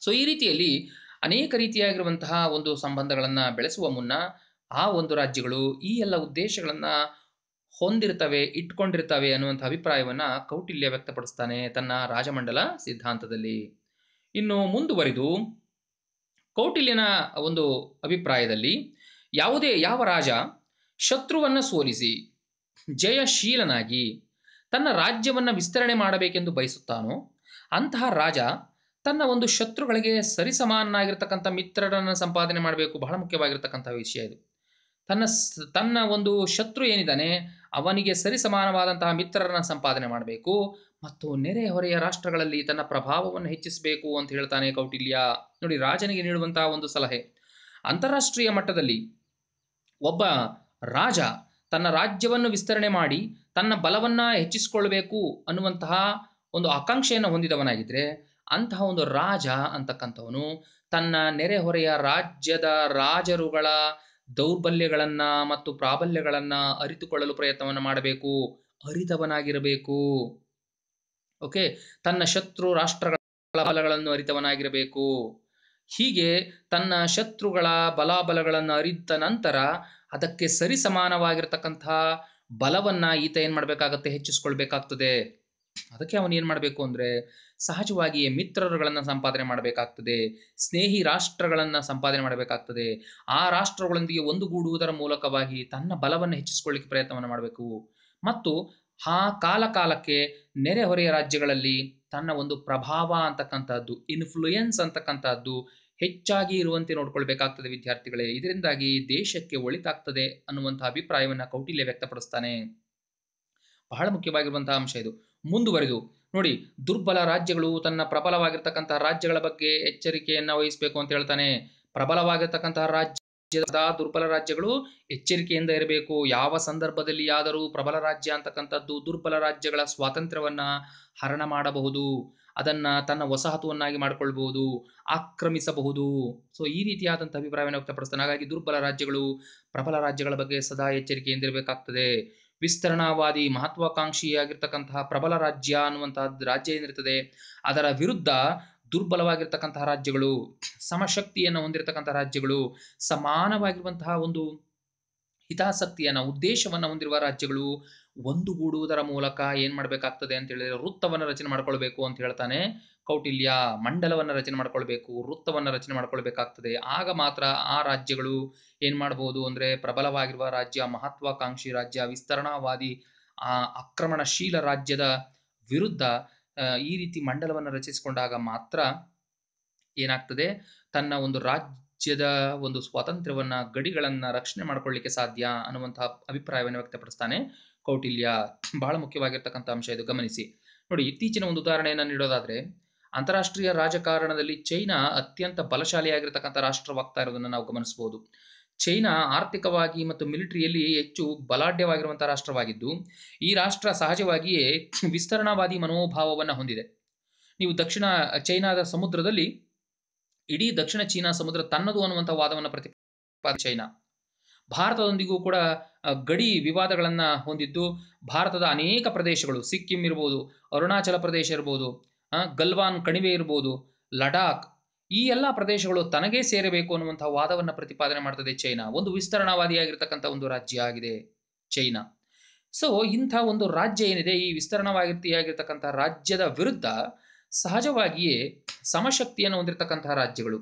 ಸೊ ಈ ರೀತಿಯಲ್ಲಿ ಅನೇಕ ರೀತಿಯಾಗಿರುವಂತಹ ಒಂದು ಸಂಬಂಧಗಳನ್ನು ಬೆಳೆಸುವ ಮುನ್ನ ಆ ಒಂದು ರಾಜ್ಯಗಳು ಈ ಎಲ್ಲ ಉದ್ದೇಶಗಳನ್ನು ಹೊಂದಿರ್ತವೆ ಇಟ್ಕೊಂಡಿರ್ತವೆ ಅನ್ನುವಂಥ ಅಭಿಪ್ರಾಯವನ್ನು ಕೌಟಿಲ್ಯ ವ್ಯಕ್ತಪಡಿಸ್ತಾನೆ ತನ್ನ ರಾಜಮಂಡಲ ಸಿದ್ಧಾಂತದಲ್ಲಿ ಇನ್ನು ಮುಂದುವರಿದು ಕೌಟಿಲ್ಯನ ಒಂದು ಅಭಿಪ್ರಾಯದಲ್ಲಿ ಯಾವುದೇ ಯಾವ ರಾಜ ಶತ್ರುವನ್ನು ಸೋಲಿಸಿ ಜಯಶೀಲನಾಗಿ ತನ್ನ ರಾಜ್ಯವನ್ನು ವಿಸ್ತರಣೆ ಮಾಡಬೇಕೆಂದು ಬಯಸುತ್ತಾನೋ ಅಂತಹ ರಾಜ ತನ್ನ ಒಂದು ಶತ್ರುಗಳಿಗೆ ಸರಿಸಮಾನನಾಗಿರ್ತಕ್ಕಂಥ ಮಿತ್ರರನ್ನು ಸಂಪಾದನೆ ಮಾಡಬೇಕು ಬಹಳ ಮುಖ್ಯವಾಗಿರ್ತಕ್ಕಂಥ ವಿಷಯ ಇದು ತನ್ನ ತನ್ನ ಒಂದು ಶತ್ರು ಏನಿದ್ದಾನೆ ಅವನಿಗೆ ಸರಿಸಮಾನವಾದಂತಹ ಮಿತ್ರರನ್ನು ಸಂಪಾದನೆ ಮಾಡಬೇಕು ಮತ್ತು ನೆರೆಹೊರೆಯ ರಾಷ್ಟ್ರಗಳಲ್ಲಿ ತನ್ನ ಪ್ರಭಾವವನ್ನು ಹೆಚ್ಚಿಸಬೇಕು ಅಂತ ಹೇಳ್ತಾನೆ ಕೌಟಿಲ್ಯ ನೋಡಿ ರಾಜನಿಗೆ ನೀಡುವಂತಹ ಒಂದು ಸಲಹೆ ಅಂತಾರಾಷ್ಟ್ರೀಯ ಮಟ್ಟದಲ್ಲಿ ಒಬ್ಬ ರಾಜ ತನ್ನ ರಾಜ್ಯವನ್ನು ವಿಸ್ತರಣೆ ಮಾಡಿ ತನ್ನ ಬಲವನ್ನ ಹೆಚ್ಚಿಸಿಕೊಳ್ಬೇಕು ಅನ್ನುವಂತಹ ಒಂದು ಆಕಾಂಕ್ಷೆಯನ್ನು ಹೊಂದಿದವನಾಗಿದ್ದರೆ ಅಂತಹ ಒಂದು ರಾಜ ಅಂತಕ್ಕಂಥವನು ತನ್ನ ನೆರೆಹೊರೆಯ ರಾಜ್ಯದ ರಾಜರುಗಳ ದೌರ್ಬಲ್ಯಗಳನ್ನ ಮತ್ತು ಪ್ರಾಬಲ್ಯಗಳನ್ನ ಅರಿತುಕೊಳ್ಳಲು ಪ್ರಯತ್ನವನ್ನು ಮಾಡಬೇಕು ಅರಿತವನಾಗಿರಬೇಕು ಓಕೆ ತನ್ನ ಶತ್ರು ರಾಷ್ಟ್ರಗಳ ಬಲಗಳನ್ನು ಅರಿತವನಾಗಿರಬೇಕು ಹೀಗೆ ತನ್ನ ಶತ್ರುಗಳ ಬಲಾಬಲಗಳನ್ನು ಅರಿತ ನಂತರ ಅದಕ್ಕೆ ಸರಿ ಸಮಾನವಾಗಿರ್ತಕ್ಕಂತಹ ಬಲವನ್ನ ಈತ ಏನ್ ಮಾಡ್ಬೇಕಾಗತ್ತೆ ಹೆಚ್ಚಿಸ್ಕೊಳ್ಬೇಕಾಗ್ತದೆ ಅದಕ್ಕೆ ಅವನು ಏನ್ ಮಾಡಬೇಕು ಅಂದ್ರೆ ಸಹಜವಾಗಿಯೇ ಮಿತ್ರರುಗಳನ್ನ ಸಂಪಾದನೆ ಮಾಡಬೇಕಾಗ್ತದೆ ಸ್ನೇಹಿ ರಾಷ್ಟ್ರಗಳನ್ನ ಸಂಪಾದನೆ ಮಾಡಬೇಕಾಗ್ತದೆ ಆ ರಾಷ್ಟ್ರಗಳೊಂದಿಗೆ ಒಂದುಗೂಡುವುದರ ಮೂಲಕವಾಗಿ ತನ್ನ ಬಲವನ್ನು ಹೆಚ್ಚಿಸಿಕೊಳ್ಳಿಕ್ಕೆ ಪ್ರಯತ್ನವನ್ನು ಮಾಡಬೇಕು ಮತ್ತು ಆ ಕಾಲ ಕಾಲಕ್ಕೆ ನೆರೆಹೊರೆಯ ರಾಜ್ಯಗಳಲ್ಲಿ ತನ್ನ ಒಂದು ಪ್ರಭಾವ ಅಂತಕ್ಕಂಥದ್ದು ಇನ್ಫ್ಲೂಯೆನ್ಸ್ ಅಂತಕ್ಕಂಥದ್ದು ಹೆಚ್ಚಾಗಿ ಇರುವಂತೆ ನೋಡ್ಕೊಳ್ಬೇಕಾಗ್ತದೆ ವಿದ್ಯಾರ್ಥಿಗಳೇ ಇದರಿಂದಾಗಿ ದೇಶಕ್ಕೆ ಒಳಿತಾಗ್ತದೆ ಅನ್ನುವಂತಹ ಅಭಿಪ್ರಾಯವನ್ನ ಕೌಟಿಲ್ಯ ವ್ಯಕ್ತಪಡಿಸ್ತಾನೆ ಬಹಳ ಮುಖ್ಯವಾಗಿರುವಂತಹ ಅಂಶ ಇದು ಮುಂದುವರೆದು ನೋಡಿ ದುರ್ಬಲ ರಾಜ್ಯಗಳು ತನ್ನ ಪ್ರಬಲವಾಗಿರ್ತಕ್ಕಂತಹ ರಾಜ್ಯಗಳ ಬಗ್ಗೆ ಎಚ್ಚರಿಕೆಯನ್ನ ವಹಿಸಬೇಕು ಅಂತ ಹೇಳ್ತಾನೆ ಪ್ರಬಲವಾಗಿರ್ತಕ್ಕಂತಹ ರಾಜ್ಯದ ದುರ್ಬಲ ರಾಜ್ಯಗಳು ಎಚ್ಚರಿಕೆಯಿಂದ ಇರಬೇಕು ಯಾವ ಸಂದರ್ಭದಲ್ಲಿ ಆದರೂ ಪ್ರಬಲ ರಾಜ್ಯ ಅಂತಕ್ಕಂಥದ್ದು ದುರ್ಬಲ ರಾಜ್ಯಗಳ ಸ್ವಾತಂತ್ರ್ಯವನ್ನ ಹರಣ ಮಾಡಬಹುದು ಅದನ್ನ ತನ್ನ ವಸಾಹತುವನ್ನಾಗಿ ಮಾಡಿಕೊಳ್ಬಹುದು ಆಕ್ರಮಿಸಬಹುದು ಸೊ ಈ ರೀತಿಯಾದಂತಹ ಅಭಿಪ್ರಾಯವನ್ನು ವ್ಯಕ್ತಪಡಿಸ್ತಾನೆ ಹಾಗಾಗಿ ದುರ್ಬಲ ರಾಜ್ಯಗಳು ಪ್ರಬಲ ರಾಜ್ಯಗಳ ಬಗ್ಗೆ ಸದಾ ಎಚ್ಚರಿಕೆ ಎಂದಿರಬೇಕಾಗ್ತದೆ ವಿಸ್ತರಣಾವಾದಿ ಮಹತ್ವಾಕಾಂಕ್ಷಿಯಾಗಿರ್ತಕ್ಕಂತಹ ಪ್ರಬಲ ರಾಜ್ಯ ಅನ್ನುವಂತಹ ರಾಜ್ಯ ಏನಿರ್ತದೆ ಅದರ ವಿರುದ್ಧ ದುರ್ಬಲವಾಗಿರ್ತಕ್ಕಂತಹ ರಾಜ್ಯಗಳು ಸಮಶಕ್ತಿಯನ್ನು ಹೊಂದಿರತಕ್ಕಂಥ ರಾಜ್ಯಗಳು ಸಮಾನವಾಗಿರುವಂತಹ ಒಂದು ಹಿತಾಸಕ್ತಿಯನ್ನು ಉದ್ದೇಶವನ್ನು ಹೊಂದಿರುವ ರಾಜ್ಯಗಳು ಒಂದುಗೂಡುವುದರ ಮೂಲಕ ಏನ್ ಮಾಡ್ಬೇಕಾಗ್ತದೆ ಅಂತ ಹೇಳಿದ್ರೆ ವೃತ್ತವನ್ನು ರಚನೆ ಮಾಡ್ಕೊಳ್ಬೇಕು ಅಂತ ಹೇಳ್ತಾನೆ ಕೌಟಿಲ್ಯ ಮಂಡಲವನ್ನು ರಚನೆ ಮಾಡ್ಕೊಳ್ಬೇಕು ವೃತ್ತವನ್ನ ರಚನೆ ಮಾಡ್ಕೊಳ್ಬೇಕಾಗ್ತದೆ ಆಗ ಮಾತ್ರ ಆ ರಾಜ್ಯಗಳು ಏನ್ ಮಾಡ್ಬೋದು ಅಂದ್ರೆ ಪ್ರಬಲವಾಗಿರುವ ರಾಜ್ಯ ಮಹತ್ವಾಕಾಂಕ್ಷಿ ರಾಜ್ಯ ವಿಸ್ತರಣಾವಾದಿ ಆ ಆಕ್ರಮಣಶೀಲ ರಾಜ್ಯದ ವಿರುದ್ಧ ಈ ರೀತಿ ಮಂಡಲವನ್ನು ರಚಿಸಿಕೊಂಡಾಗ ಮಾತ್ರ ಏನಾಗ್ತದೆ ತನ್ನ ಒಂದು ರಾಜ್ಯದ ಒಂದು ಸ್ವಾತಂತ್ರ್ಯವನ್ನ ಗಡಿಗಳನ್ನ ರಕ್ಷಣೆ ಮಾಡ್ಕೊಳ್ಳಿಕ್ಕೆ ಸಾಧ್ಯ ಅನ್ನುವಂತಹ ಅಭಿಪ್ರಾಯವನ್ನು ವ್ಯಕ್ತಪಡಿಸ್ತಾನೆ ಕೌಟಿಲ್ಯ ಬಹಳ ಮುಖ್ಯವಾಗಿರ್ತಕ್ಕಂಥ ಅಂಶ ಇದು ಗಮನಿಸಿ ನೋಡಿ ಇತ್ತೀಚಿನ ಒಂದು ಉದಾಹರಣೆಯನ್ನು ನೀಡೋದಾದ್ರೆ ಅಂತಾರಾಷ್ಟ್ರೀಯ ರಾಜಕಾರಣದಲ್ಲಿ ಚೈನಾ ಅತ್ಯಂತ ಬಲಶಾಲಿಯಾಗಿರ್ತಕ್ಕಂಥ ರಾಷ್ಟ್ರವಾಗ್ತಾ ಇರೋದನ್ನ ನಾವು ಗಮನಿಸಬಹುದು ಚೈನಾ ಆರ್ಥಿಕವಾಗಿ ಮತ್ತು ಮಿಲಿಟರಿಯಲ್ಲಿ ಹೆಚ್ಚು ಬಲಾಢ್ಯವಾಗಿರುವಂತಹ ರಾಷ್ಟ್ರವಾಗಿದ್ದು ಈ ರಾಷ್ಟ್ರ ಸಹಜವಾಗಿಯೇ ವಿಸ್ತರಣಾವಾದಿ ಮನೋಭಾವವನ್ನು ಹೊಂದಿದೆ ನೀವು ದಕ್ಷಿಣ ಚೈನಾದ ಸಮುದ್ರದಲ್ಲಿ ಇಡೀ ದಕ್ಷಿಣ ಚೀನಾ ಸಮುದ್ರ ತನ್ನದು ಅನ್ನುವಂತಹ ವಾದವನ್ನು ಪ್ರತಿಪಾದ ಚೈನಾ ಭಾರತದೊಂದಿಗೂ ಕೂಡ ಗಡಿ ವಿವಾದಗಳನ್ನು ಹೊಂದಿದ್ದು ಭಾರತದ ಅನೇಕ ಪ್ರದೇಶಗಳು ಸಿಕ್ಕಿಂ ಇರ್ಬೋದು ಅರುಣಾಚಲ ಪ್ರದೇಶ ಇರ್ಬೋದು ಗಲ್ವಾನ್ ಕಣಿವೆ ಇರ್ಬೋದು ಲಡಾಖ್ ಈ ಎಲ್ಲ ಪ್ರದೇಶಗಳು ತನಗೇ ಸೇರಬೇಕು ಅನ್ನುವಂಥ ವಾದವನ್ನು ಪ್ರತಿಪಾದನೆ ಮಾಡ್ತದೆ ಚೈನಾ ಒಂದು ವಿಸ್ತರಣಾವಾದಿಯಾಗಿರ್ತಕ್ಕಂಥ ಒಂದು ರಾಜ್ಯ ಆಗಿದೆ ಚೈನಾ ಸೊ ಇಂಥ ಒಂದು ರಾಜ್ಯ ಏನಿದೆ ಈ ವಿಸ್ತರಣಾವಾಗಿರ್ತಿಯಾಗಿರ್ತಕ್ಕಂಥ ರಾಜ್ಯದ ವಿರುದ್ಧ ಸಹಜವಾಗಿಯೇ ಸಮಶಕ್ತಿಯನ್ನು ಹೊಂದಿರತಕ್ಕಂತಹ ರಾಜ್ಯಗಳು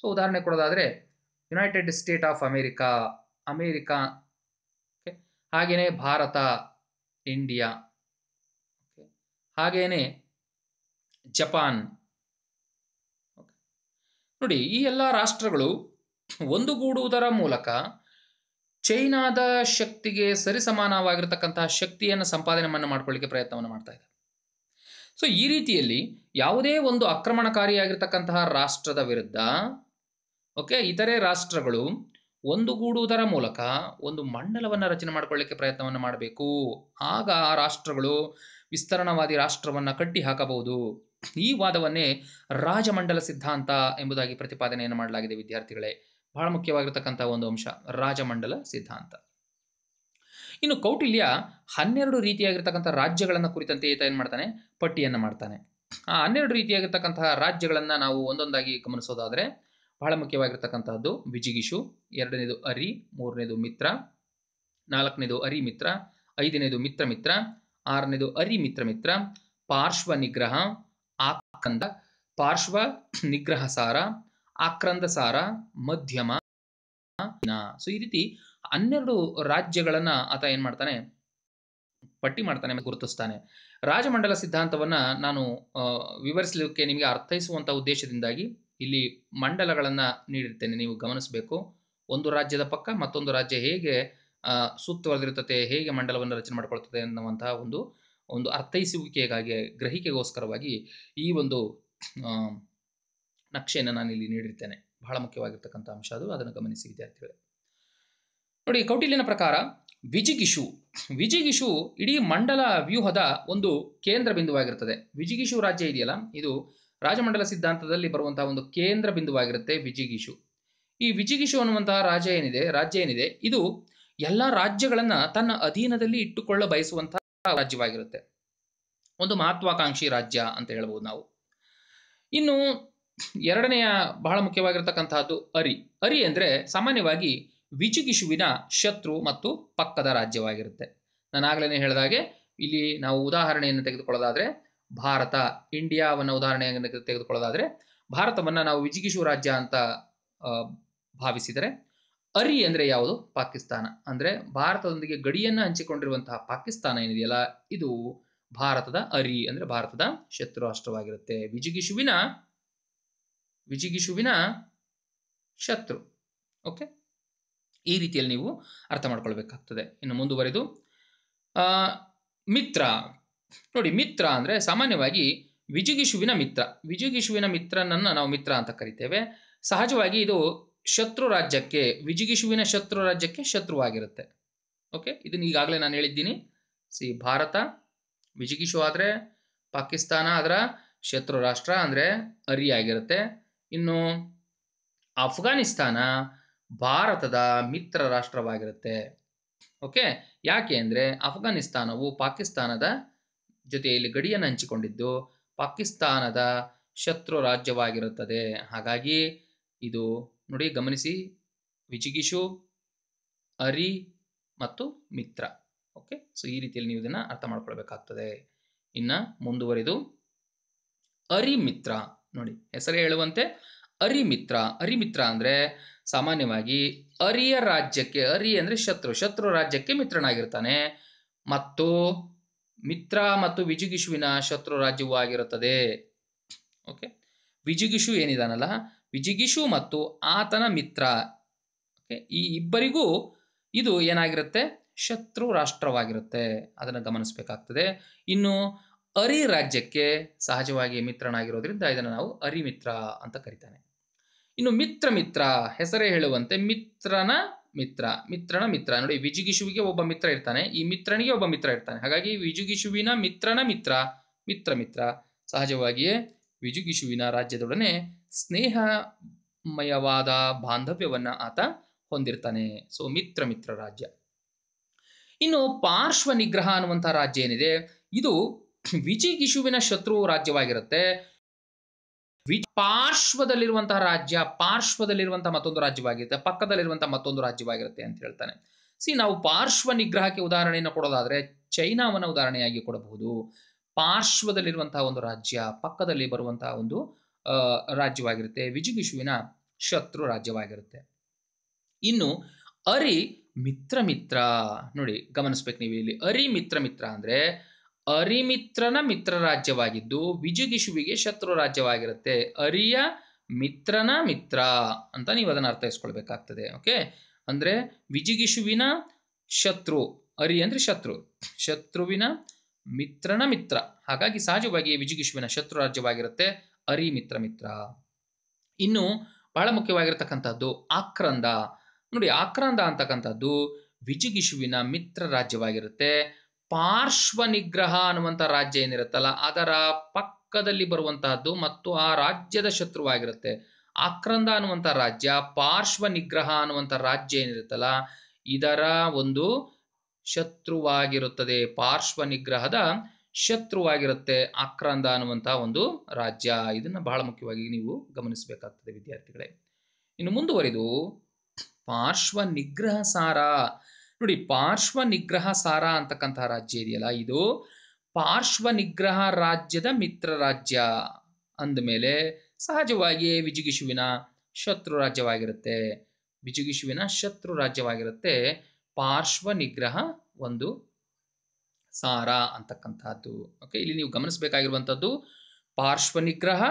ಸೊ ಉದಾಹರಣೆ ಕೊಡೋದಾದರೆ united state of America America ಹಾಗೆಯೇ ಭಾರತ ಇಂಡಿಯಾ ಹಾಗೆಯೇ ಜಪಾನ್ ನೋಡಿ ಈ ಎಲ್ಲ ರಾಷ್ಟ್ರಗಳು ಒಂದುಗೂಡುವುದರ ಮೂಲಕ ಚೈನಾದ ಶಕ್ತಿಗೆ ಸರಿಸಮಾನವಾಗಿರತಕ್ಕಂತಹ ಶಕ್ತಿಯನ್ನು ಸಂಪಾದನೆಯನ್ನು ಮಾಡ್ಕೊಳ್ಳಿಕ್ಕೆ ಪ್ರಯತ್ನವನ್ನು ಮಾಡ್ತಾ ಇದೆ ಸೊ ಈ ರೀತಿಯಲ್ಲಿ ಯಾವುದೇ ಒಂದು ಆಕ್ರಮಣಕಾರಿಯಾಗಿರ್ತಕ್ಕಂತಹ ರಾಷ್ಟ್ರದ ವಿರುದ್ಧ ಓಕೆ ಇತರೆ ರಾಷ್ಟ್ರಗಳು ಒಂದುಗೂಡುವುದರ ಮೂಲಕ ಒಂದು ಮಂಡಲವನ್ನು ರಚನೆ ಮಾಡಿಕೊಳ್ಳಿಕ್ಕೆ ಪ್ರಯತ್ನವನ್ನು ಮಾಡಬೇಕು ಆಗ ಆ ರಾಷ್ಟ್ರಗಳು ವಿಸ್ತರಣವಾದಿ ರಾಷ್ಟ್ರವನ್ನು ಕಟ್ಟಿ ಹಾಕಬಹುದು ಈ ವಾದವನ್ನೇ ರಾಜಮಂಡಲ ಸಿದ್ಧಾಂತ ಎಂಬುದಾಗಿ ಪ್ರತಿಪಾದನೆಯನ್ನು ಮಾಡಲಾಗಿದೆ ವಿದ್ಯಾರ್ಥಿಗಳೇ ಬಹಳ ಮುಖ್ಯವಾಗಿರತಕ್ಕಂಥ ಒಂದು ಅಂಶ ರಾಜಮಂಡಲ ಸಿದ್ಧಾಂತ ಇನ್ನು ಕೌಟಿಲ್ಯ ಹನ್ನೆರಡು ರೀತಿಯಾಗಿರ್ತಕ್ಕಂಥ ರಾಜ್ಯಗಳನ್ನು ಕುರಿತಂತೆ ಈತ ಏನು ಮಾಡ್ತಾನೆ ಪಟ್ಟಿಯನ್ನು ಮಾಡ್ತಾನೆ ಆ ಹನ್ನೆರಡು ರೀತಿಯಾಗಿರ್ತಕ್ಕಂತಹ ರಾಜ್ಯಗಳನ್ನು ನಾವು ಒಂದೊಂದಾಗಿ ಗಮನಿಸೋದಾದರೆ ಬಹಳ ಮುಖ್ಯವಾಗಿರ್ತಕ್ಕಂತಹದ್ದು ವಿಜಿಗಿಶು ಎರಡನೇದು ಅರಿ ಮೂರನೇದು ಮಿತ್ರ ನಾಲ್ಕನೇದು ಅರಿ ಮಿತ್ರ ಐದನೇದು ಮಿತ್ರ ಮಿತ್ರ ಆರನೇದು ಅರಿ ಮಿತ್ರ ಮಿತ್ರ ಪಾರ್ಶ್ವ ನಿಗ್ರಹ ಆಕ್ರಂದ ಪಾರ್ಶ್ವ ನಿಗ್ರಹ ಸಾರ ಆಕ್ರಂದ ಸಾರ ಮಧ್ಯಮ ಸೊ ಈ ರೀತಿ ಹನ್ನೆರಡು ರಾಜ್ಯಗಳನ್ನ ಆತ ಏನ್ ಮಾಡ್ತಾನೆ ಪಟ್ಟಿ ಮಾಡ್ತಾನೆ ಗುರುತಿಸ್ತಾನೆ ರಾಜಮಂಡಲ ಸಿದ್ಧಾಂತವನ್ನ ನಾನು ವಿವರಿಸಲಿಕ್ಕೆ ನಿಮಗೆ ಅರ್ಥೈಸುವಂತಹ ಉದ್ದೇಶದಿಂದಾಗಿ ಇಲ್ಲಿ ಮಂಡಲಗಳನ್ನು ನೀಡಿರ್ತೇನೆ ನೀವು ಗಮನಿಸಬೇಕು ಒಂದು ರಾಜ್ಯದ ಪಕ್ಕ ಮತ್ತೊಂದು ರಾಜ್ಯ ಹೇಗೆ ಸೂಕ್ತವಾಗಿರ್ತತೆ ಹೇಗೆ ಮಂಡಲವನ್ನು ರಚನೆ ಮಾಡಿಕೊಳ್ತದೆ ಅನ್ನುವಂತಹ ಒಂದು ಒಂದು ಅರ್ಥೈಸುವಿಕೆಗಾಗಿ ಗ್ರಹಿಕೆಗೋಸ್ಕರವಾಗಿ ಈ ಒಂದು ನಕ್ಷೆಯನ್ನು ನಾನು ಇಲ್ಲಿ ನೀಡಿರ್ತೇನೆ ಬಹಳ ಮುಖ್ಯವಾಗಿರ್ತಕ್ಕಂಥ ಅಂಶ ಅದು ಅದನ್ನು ಗಮನಿಸಿ ವಿದ್ಯಾರ್ಥಿಗಳೇ ನೋಡಿ ಕೌಟಿಲ್ಯನ ಪ್ರಕಾರ ವಿಜಿಗಿಶು ವಿಜಿಗಿಶು ಇಡೀ ಮಂಡಲ ವ್ಯೂಹದ ಒಂದು ಕೇಂದ್ರ ಬಿಂದುವಾಗಿರ್ತದೆ ವಿಜಿಗಿಶು ರಾಜ್ಯ ಇದೆಯಲ್ಲ ಇದು ರಾಜಮಂಡಲ ಸಿದ್ಧಾಂತದಲ್ಲಿ ಬರುವಂತಹ ಒಂದು ಕೇಂದ್ರ ಬಿಂದುವಾಗಿರುತ್ತೆ ವಿಜಿಗೀಶು ಈ ವಿಜಿಗಿಶು ಅನ್ನುವಂತಹ ರಾಜ ಏನಿದೆ ರಾಜ್ಯ ಏನಿದೆ ಇದು ಎಲ್ಲ ರಾಜ್ಯಗಳನ್ನ ತನ್ನ ಅಧೀನದಲ್ಲಿ ಇಟ್ಟುಕೊಳ್ಳ ಬಯಸುವಂತಹ ರಾಜ್ಯವಾಗಿರುತ್ತೆ ಒಂದು ಮಹತ್ವಾಕಾಂಕ್ಷಿ ರಾಜ್ಯ ಅಂತ ಹೇಳಬಹುದು ನಾವು ಇನ್ನು ಎರಡನೆಯ ಬಹಳ ಮುಖ್ಯವಾಗಿರ್ತಕ್ಕಂತಹದ್ದು ಅರಿ ಅರಿ ಅಂದ್ರೆ ಸಾಮಾನ್ಯವಾಗಿ ವಿಜಿಗಿಶುವಿನ ಶತ್ರು ಮತ್ತು ಪಕ್ಕದ ರಾಜ್ಯವಾಗಿರುತ್ತೆ ನಾನು ಆಗ್ಲೇನೆ ಹೇಳಿದಾಗೆ ಇಲ್ಲಿ ನಾವು ಉದಾಹರಣೆಯನ್ನು ತೆಗೆದುಕೊಳ್ಳೋದಾದ್ರೆ ಭಾರತ ಇಂಡಿಯಾವನ್ನು ಉದಾಹರಣೆ ತೆಗೆದುಕೊಳ್ಳೋದಾದ್ರೆ ಭಾರತವನ್ನು ನಾವು ವಿಜಿಗಿಶು ರಾಜ್ಯ ಅಂತ ಭಾವಿಸಿದರೆ ಅರಿ ಅಂದರೆ ಯಾವುದು ಪಾಕಿಸ್ತಾನ ಅಂದರೆ ಭಾರತದೊಂದಿಗೆ ಗಡಿಯನ್ನು ಹಂಚಿಕೊಂಡಿರುವಂತಹ ಪಾಕಿಸ್ತಾನ ಏನಿದೆಯಲ್ಲ ಇದು ಭಾರತದ ಅರಿ ಅಂದರೆ ಭಾರತದ ಶತ್ರು ರಾಷ್ಟ್ರವಾಗಿರುತ್ತೆ ವಿಜಿಗಿಶುವಿನ ವಿಜಿಗಿಶುವಿನ ಶತ್ರು ಓಕೆ ಈ ರೀತಿಯಲ್ಲಿ ನೀವು ಅರ್ಥ ಮಾಡ್ಕೊಳ್ಬೇಕಾಗ್ತದೆ ಇನ್ನು ಮುಂದುವರೆದು ಮಿತ್ರ ನೋಡಿ ಮಿತ್ರ ಅಂದರೆ ಸಾಮಾನ್ಯವಾಗಿ ವಿಜುಗಿಶುವಿನ ಮಿತ್ರ ವಿಜುಗಿಶುವಿನ ಮಿತ್ರನನ್ನು ನಾವು ಮಿತ್ರ ಅಂತ ಕರಿತೇವೆ ಸಹಜವಾಗಿ ಇದು ಶತ್ರು ರಾಜ್ಯಕ್ಕೆ ವಿಜುಗಿಶುವಿನ ಶತ್ರು ರಾಜ್ಯಕ್ಕೆ ಶತ್ರುವಾಗಿರುತ್ತೆ ಓಕೆ ಇದನ್ನ ಈಗಾಗಲೇ ನಾನು ಹೇಳಿದ್ದೀನಿ ಸಿ ಭಾರತ ವಿಜಿಗಿಶು ಆದರೆ ಪಾಕಿಸ್ತಾನ ಅದರ ಶತ್ರು ರಾಷ್ಟ್ರ ಅಂದರೆ ಅರಿ ಆಗಿರುತ್ತೆ ಇನ್ನು ಅಫ್ಘಾನಿಸ್ತಾನ ಭಾರತದ ಮಿತ್ರ ರಾಷ್ಟ್ರವಾಗಿರುತ್ತೆ ಓಕೆ ಯಾಕೆ ಅಂದರೆ ಅಫ್ಘಾನಿಸ್ತಾನವು ಪಾಕಿಸ್ತಾನದ ಜೊತೆಯಲ್ಲಿ ಗಡಿಯನ್ನು ಹಂಚಿಕೊಂಡಿದ್ದು ಪಾಕಿಸ್ತಾನದ ಶತ್ರು ರಾಜ್ಯವಾಗಿರುತ್ತದೆ ಹಾಗಾಗಿ ಇದು ನೋಡಿ ಗಮನಿಸಿ ವಿಜಿಗಿಶು ಅರಿ ಮತ್ತು ಮಿತ್ರ ಓಕೆ ಸೊ ಈ ರೀತಿಯಲ್ಲಿ ನೀವು ಇದನ್ನು ಅರ್ಥ ಮಾಡ್ಕೊಳ್ಬೇಕಾಗ್ತದೆ ಇನ್ನು ಮುಂದುವರಿದು ಅರಿಮಿತ್ರ ನೋಡಿ ಹೆಸರೇ ಹೇಳುವಂತೆ ಅರಿಮಿತ್ರ ಅರಿಮಿತ್ರ ಅಂದರೆ ಸಾಮಾನ್ಯವಾಗಿ ಅರಿಯ ರಾಜ್ಯಕ್ಕೆ ಅರಿ ಅಂದರೆ ಶತ್ರು ಶತ್ರು ರಾಜ್ಯಕ್ಕೆ ಮಿತ್ರನಾಗಿರ್ತಾನೆ ಮತ್ತು ಮಿತ್ರ ಮತ್ತು ವಿಜುಗಿಶುವಿನ ಶತ್ರು ರಾಜ್ಯವೂ ಆಗಿರುತ್ತದೆ ಓಕೆ ವಿಜಿಗಿಶು ಏನಿದಾನಲ್ಲ ವಿಜಿಗಿಶು ಮತ್ತು ಆತನ ಮಿತ್ರ ಓಕೆ ಈ ಇಬ್ಬರಿಗೂ ಇದು ಏನಾಗಿರುತ್ತೆ ಶತ್ರು ರಾಷ್ಟ್ರವಾಗಿರುತ್ತೆ ಅದನ್ನು ಗಮನಿಸಬೇಕಾಗ್ತದೆ ಇನ್ನು ಅರಿ ರಾಜ್ಯಕ್ಕೆ ಸಹಜವಾಗಿ ಮಿತ್ರನಾಗಿರೋದ್ರಿಂದ ಇದನ್ನು ನಾವು ಅರಿಮಿತ್ರ ಅಂತ ಕರಿತಾನೆ ಇನ್ನು ಮಿತ್ರ ಮಿತ್ರ ಹೆಸರೇ ಹೇಳುವಂತೆ ಮಿತ್ರನ ಮಿತ್ರ ಮಿತ್ರನ ಮಿತ್ರ ನೋಡಿ ವಿಜಿಗಿಶುವಿಗೆ ಒಬ್ಬ ಮಿತ್ರ ಇರ್ತಾನೆ ಈ ಮಿತ್ರನಿಗೆ ಒಬ್ಬ ಮಿತ್ರ ಇರ್ತಾನೆ ಹಾಗಾಗಿ ವಿಜುಗಿಶುವಿನ ಮಿತ್ರನ ಮಿತ್ರ ಮಿತ್ರ ಮಿತ್ರ ಸಹಜವಾಗಿಯೇ ವಿಜುಗಿಶುವಿನ ರಾಜ್ಯದೊಡನೆ ಸ್ನೇಹಮಯವಾದ ಬಾಂಧವ್ಯವನ್ನ ಆತ ಹೊಂದಿರ್ತಾನೆ ಸೊ ಮಿತ್ರ ಮಿತ್ರ ರಾಜ್ಯ ಇನ್ನು ಪಾರ್ಶ್ವ ನಿಗ್ರಹ ಅನ್ನುವಂತಹ ರಾಜ್ಯ ಏನಿದೆ ಇದು ವಿಜಿಗಿಶುವಿನ ಶತ್ರು ರಾಜ್ಯವಾಗಿರುತ್ತೆ ಪಾರ್ಶ್ವದಲ್ಲಿರುವಂತಹ ರಾಜ್ಯ ಪಾರ್ಶ್ವದಲ್ಲಿರುವಂತಹ ಮತ್ತೊಂದು ರಾಜ್ಯವಾಗಿರುತ್ತೆ ಪಕ್ಕದಲ್ಲಿರುವಂತಹ ಮತ್ತೊಂದು ರಾಜ್ಯವಾಗಿರುತ್ತೆ ಅಂತ ಹೇಳ್ತಾನೆ ಸಿ ನಾವು ಪಾರ್ಶ್ವ ನಿಗ್ರಹಕ್ಕೆ ಉದಾಹರಣೆಯನ್ನು ಕೊಡೋದಾದ್ರೆ ಚೈನಾವನ್ನು ಉದಾಹರಣೆಯಾಗಿ ಕೊಡಬಹುದು ಪಾರ್ಶ್ವದಲ್ಲಿರುವಂತಹ ಒಂದು ರಾಜ್ಯ ಪಕ್ಕದಲ್ಲಿ ಬರುವಂತಹ ಒಂದು ರಾಜ್ಯವಾಗಿರುತ್ತೆ ವಿಜುಗಿಶುವಿನ ಶತ್ರು ರಾಜ್ಯವಾಗಿರುತ್ತೆ ಇನ್ನು ಅರಿ ಮಿತ್ರ ಮಿತ್ರ ನೋಡಿ ಗಮನಿಸ್ಬೇಕು ನೀವು ಇಲ್ಲಿ ಅರಿ ಮಿತ್ರ ಮಿತ್ರ ಅಂದ್ರೆ ಅರಿಮಿತ್ರನ ಮಿತ್ರ ರಾಜ್ಯವಾಗಿದ್ದು ವಿಜುಗಿಶುವಿಗೆ ಶತ್ರು ರಾಜ್ಯವಾಗಿರುತ್ತೆ ಅರಿಯ ಮಿತ್ರನ ಮಿತ್ರ ಅಂತ ನೀವು ಅದನ್ನು ಅರ್ಥೈಸ್ಕೊಳ್ಬೇಕಾಗ್ತದೆ ಓಕೆ ಅಂದ್ರೆ ವಿಜಿಗಿಶುವಿನ ಶತ್ರು ಅರಿ ಅಂದ್ರೆ ಶತ್ರು ಶತ್ರುವಿನ ಮಿತ್ರನ ಮಿತ್ರ ಹಾಗಾಗಿ ಸಹಜವಾಗಿ ವಿಜಿಗಿಶುವಿನ ಶತ್ರು ರಾಜ್ಯವಾಗಿರುತ್ತೆ ಅರಿ ಮಿತ್ರ ಮಿತ್ರ ಇನ್ನು ಬಹಳ ಮುಖ್ಯವಾಗಿರತಕ್ಕಂಥದ್ದು ಆಕ್ರಂದ ನೋಡಿ ಆಕ್ರಂದ ಅಂತಕ್ಕಂಥದ್ದು ವಿಜಿಗಿಶುವಿನ ಮಿತ್ರ ರಾಜ್ಯವಾಗಿರುತ್ತೆ ಪಾರ್ಶ್ವ ನಿಗ್ರಹ ಅನ್ನುವಂಥ ರಾಜ್ಯ ಏನಿರುತ್ತಲ್ಲ ಅದರ ಪಕ್ಕದಲ್ಲಿ ಬರುವಂತಹದ್ದು ಮತ್ತು ಆ ರಾಜ್ಯದ ಶತ್ರುವಾಗಿರುತ್ತೆ ಆಕ್ರಂದ ಅನ್ನುವಂಥ ರಾಜ್ಯ ಪಾರ್ಶ್ವ ನಿಗ್ರಹ ಅನ್ನುವಂಥ ರಾಜ್ಯ ಏನಿರುತ್ತಲ್ಲ ಇದರ ಒಂದು ಶತ್ರುವಾಗಿರುತ್ತದೆ ಪಾರ್ಶ್ವ ನಿಗ್ರಹದ ಶತ್ರುವಾಗಿರುತ್ತೆ ಆಕ್ರಂದ ಅನ್ನುವಂಥ ಒಂದು ರಾಜ್ಯ ಇದನ್ನು ಬಹಳ ಮುಖ್ಯವಾಗಿ ನೀವು ಗಮನಿಸಬೇಕಾಗ್ತದೆ ವಿದ್ಯಾರ್ಥಿಗಳೇ ಇನ್ನು ಮುಂದುವರಿದು ಪಾರ್ಶ್ವ ನಿಗ್ರಹ ಸಾರ ನೋಡಿ ಪಾರ್ಶ್ವ ನಿಗ್ರಹ ಸಾರ ಅಂತಕ್ಕಂತಹ ರಾಜ್ಯ ಇದೆಯಲ್ಲ ಇದು ಪಾರ್ಶ್ವ ನಿಗ್ರಹ ರಾಜ್ಯದ ಮಿತ್ರ ರಾಜ್ಯ ಅಂದಮೇಲೆ ಸಹಜವಾಗಿಯೇ ವಿಜಿಗಿಶುವಿನ ಶತ್ರು ರಾಜ್ಯವಾಗಿರುತ್ತೆ ವಿಜಿಗಿಶುವಿನ ಶತ್ರು ರಾಜ್ಯವಾಗಿರುತ್ತೆ ಪಾರ್ಶ್ವ ನಿಗ್ರಹ ಒಂದು ಸಾರ ಅಂತಕ್ಕಂತಹದ್ದು ಓಕೆ ಇಲ್ಲಿ ನೀವು ಗಮನಿಸಬೇಕಾಗಿರುವಂಥದ್ದು ಪಾರ್ಶ್ವ ನಿಗ್ರಹ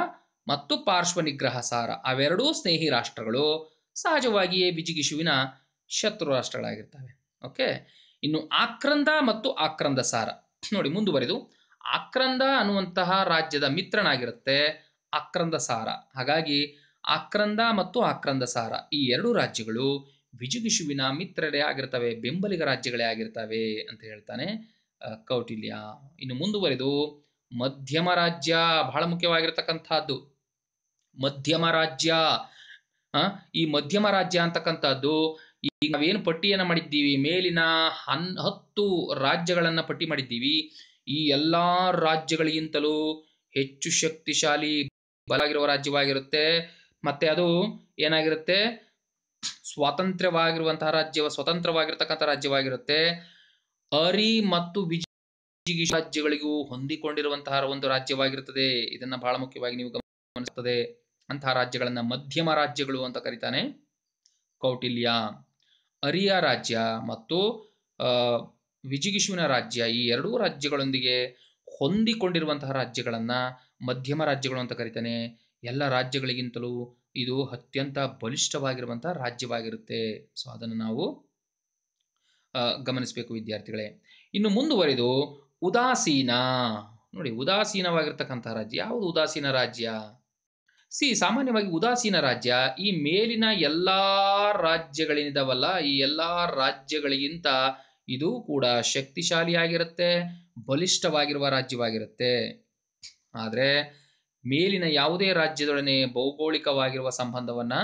ಮತ್ತು ಪಾರ್ಶ್ವ ನಿಗ್ರಹ ಸಾರ ಅವೆರಡೂ ಸ್ನೇಹಿ ರಾಷ್ಟ್ರಗಳು ಸಹಜವಾಗಿಯೇ ವಿಜಿಗಿಶುವಿನ ಶತ್ರು ರಾಷ್ಟ್ರಗಳಾಗಿರ್ತವೆ ಓಕೆ ಇನ್ನು ಆಕ್ರಂದ ಮತ್ತು ಆಕ್ರಂದ ಸಾರ ನೋಡಿ ಮುಂದುವರೆದು ಆಕ್ರಂದ ಅನ್ನುವಂತಹ ರಾಜ್ಯದ ಮಿತ್ರನಾಗಿರುತ್ತೆ ಆಕ್ರಂದ ಸಾರ ಹಾಗಾಗಿ ಆಕ್ರಂದ ಮತ್ತು ಆಕ್ರಂದ ಸಾರ ಈ ಎರಡು ರಾಜ್ಯಗಳು ವಿಜುಗಿಶುವಿನ ಮಿತ್ರರೇ ಆಗಿರ್ತವೆ ಬೆಂಬಲಿಗ ರಾಜ್ಯಗಳೇ ಆಗಿರ್ತವೆ ಅಂತ ಹೇಳ್ತಾನೆ ಕೌಟಿಲ್ಯ ಇನ್ನು ಮುಂದುವರೆದು ಮಧ್ಯಮ ರಾಜ್ಯ ಬಹಳ ಮುಖ್ಯವಾಗಿರ್ತಕ್ಕಂಥದ್ದು ಮಧ್ಯಮ ರಾಜ್ಯ ಈ ಮಧ್ಯಮ ರಾಜ್ಯ ಅಂತಕ್ಕಂಥದ್ದು ಈಗ ನಾವೇನು ಪಟ್ಟಿಯನ್ನು ಮಾಡಿದ್ದೀವಿ ಮೇಲಿನ ಹನ್ ಹತ್ತು ರಾಜ್ಯಗಳನ್ನು ಪಟ್ಟಿ ಮಾಡಿದ್ದೀವಿ ಈ ಎಲ್ಲ ರಾಜ್ಯಗಳಿಗಿಂತಲೂ ಹೆಚ್ಚು ಶಕ್ತಿಶಾಲಿ ಬಲಾಗಿರುವ ರಾಜ್ಯವಾಗಿರುತ್ತೆ ಮತ್ತೆ ಅದು ಏನಾಗಿರುತ್ತೆ ಸ್ವಾತಂತ್ರ್ಯವಾಗಿರುವಂತಹ ರಾಜ್ಯ ಸ್ವತಂತ್ರವಾಗಿರ್ತಕ್ಕಂಥ ರಾಜ್ಯವಾಗಿರುತ್ತೆ ಅರಿ ಮತ್ತು ವಿಜಿ ರಾಜ್ಯಗಳಿಗೂ ಹೊಂದಿಕೊಂಡಿರುವಂತಹ ಒಂದು ರಾಜ್ಯವಾಗಿರುತ್ತದೆ ಇದನ್ನ ಬಹಳ ಮುಖ್ಯವಾಗಿ ನೀವು ಗಮನಿಸುತ್ತದೆ ಅಂತಹ ರಾಜ್ಯಗಳನ್ನ ಮಧ್ಯಮ ರಾಜ್ಯಗಳು ಅಂತ ಕರೀತಾನೆ ಕೌಟಿಲ್ಯ ಅರಿಯ ರಾಜ್ಯ ಮತ್ತು ವಿಜಿಗಿಶುವಿನ ರಾಜ್ಯ ಈ ಎರಡೂ ರಾಜ್ಯಗಳೊಂದಿಗೆ ಹೊಂದಿಕೊಂಡಿರುವಂತಹ ರಾಜ್ಯಗಳನ್ನು ಮಧ್ಯಮ ರಾಜ್ಯಗಳು ಅಂತ ಕರಿತಾನೆ ಎಲ್ಲ ರಾಜ್ಯಗಳಿಗಿಂತಲೂ ಇದು ಅತ್ಯಂತ ಬಲಿಷ್ಠವಾಗಿರುವಂತಹ ರಾಜ್ಯವಾಗಿರುತ್ತೆ ಸೊ ಅದನ್ನು ನಾವು ಗಮನಿಸಬೇಕು ವಿದ್ಯಾರ್ಥಿಗಳೇ ಇನ್ನು ಮುಂದುವರೆದು ಉದಾಸೀನ ನೋಡಿ ಉದಾಸೀನವಾಗಿರ್ತಕ್ಕಂತಹ ರಾಜ್ಯ ಯಾವುದು ಉದಾಸೀನ ರಾಜ್ಯ ಸಿ ಸಾಮಾನ್ಯವಾಗಿ ಉದಾಸೀನ ರಾಜ್ಯ ಈ ಮೇಲಿನ ಎಲ್ಲ ರಾಜ್ಯಗಳಿಂದವಲ್ಲ ಈ ಎಲ್ಲ ರಾಜ್ಯಗಳಿಗಿಂತ ಇದು ಕೂಡ ಶಕ್ತಿಶಾಲಿಯಾಗಿರುತ್ತೆ ಬಲಿಷ್ಠವಾಗಿರುವ ರಾಜ್ಯವಾಗಿರುತ್ತೆ ಆದರೆ ಮೇಲಿನ ಯಾವುದೇ ರಾಜ್ಯದೊಡನೆ ಭೌಗೋಳಿಕವಾಗಿರುವ ಸಂಬಂಧವನ್ನು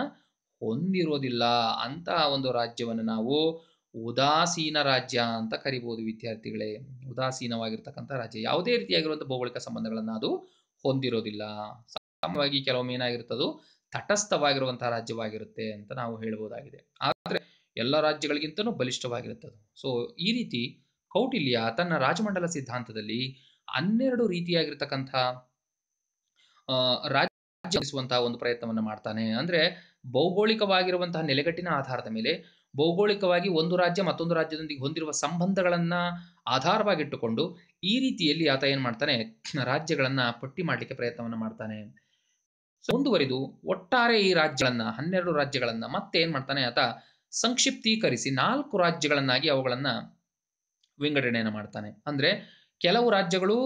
ಹೊಂದಿರೋದಿಲ್ಲ ಅಂತಹ ಒಂದು ರಾಜ್ಯವನ್ನು ನಾವು ಉದಾಸೀನ ರಾಜ್ಯ ಅಂತ ಕರಿಬೋದು ವಿದ್ಯಾರ್ಥಿಗಳೇ ಉದಾಸೀನವಾಗಿರ್ತಕ್ಕಂಥ ರಾಜ್ಯ ಯಾವುದೇ ರೀತಿಯಾಗಿರುವಂಥ ಭೌಗೋಳಿಕ ಸಂಬಂಧಗಳನ್ನು ಅದು ಹೊಂದಿರೋದಿಲ್ಲ ಸಾಮಾನ್ಯವಾಗಿ ಕೆಲವೊಮ್ಮೆ ಏನಾಗಿರ್ತದು ತಟಸ್ಥವಾಗಿರುವಂತಹ ರಾಜ್ಯವಾಗಿರುತ್ತೆ ಅಂತ ನಾವು ಹೇಳಬಹುದಾಗಿದೆ ಆದರೆ ಎಲ್ಲ ರಾಜ್ಯಗಳಿಗಿಂತನೂ ಬಲಿಷ್ಠವಾಗಿರುತ್ತದೆ ಸೊ ಈ ರೀತಿ ಕೌಟಿಲ್ಯ ತನ್ನ ರಾಜಮಂಡಲ ಸಿದ್ಧಾಂತದಲ್ಲಿ ಹನ್ನೆರಡು ರೀತಿಯಾಗಿರ್ತಕ್ಕಂಥ ರಾಜ್ಯಿಸುವಂತಹ ಒಂದು ಪ್ರಯತ್ನವನ್ನು ಮಾಡ್ತಾನೆ ಅಂದ್ರೆ ಭೌಗೋಳಿಕವಾಗಿರುವಂತಹ ನೆಲೆಗಟ್ಟಿನ ಆಧಾರದ ಮೇಲೆ ಭೌಗೋಳಿಕವಾಗಿ ಒಂದು ರಾಜ್ಯ ಮತ್ತೊಂದು ರಾಜ್ಯದೊಂದಿಗೆ ಹೊಂದಿರುವ ಸಂಬಂಧಗಳನ್ನ ಆಧಾರವಾಗಿಟ್ಟುಕೊಂಡು ಈ ರೀತಿಯಲ್ಲಿ ಆತ ಏನ್ ಮಾಡ್ತಾನೆ ರಾಜ್ಯಗಳನ್ನ ಪಟ್ಟಿ ಮಾಡ್ಲಿಕ್ಕೆ ಪ್ರಯತ್ನವನ್ನು ಮಾಡ್ತಾನೆ ಮುಂದುವರಿದು ಒಟ್ಟಾರೆ ಈ ರಾಜ್ಯಗಳನ್ನ ಹನ್ನೆರಡು ರಾಜ್ಯಗಳನ್ನ ಮತ್ತೆ ಏನ್ ಮಾಡ್ತಾನೆ ಆತ ಸಂಕ್ಷಿಪ್ತೀಕರಿಸಿ ನಾಲ್ಕು ರಾಜ್ಯಗಳನ್ನಾಗಿ ಅವುಗಳನ್ನ ವಿಂಗಡಣೆಯನ್ನು ಮಾಡ್ತಾನೆ ಅಂದ್ರೆ ಕೆಲವು ರಾಜ್ಯಗಳು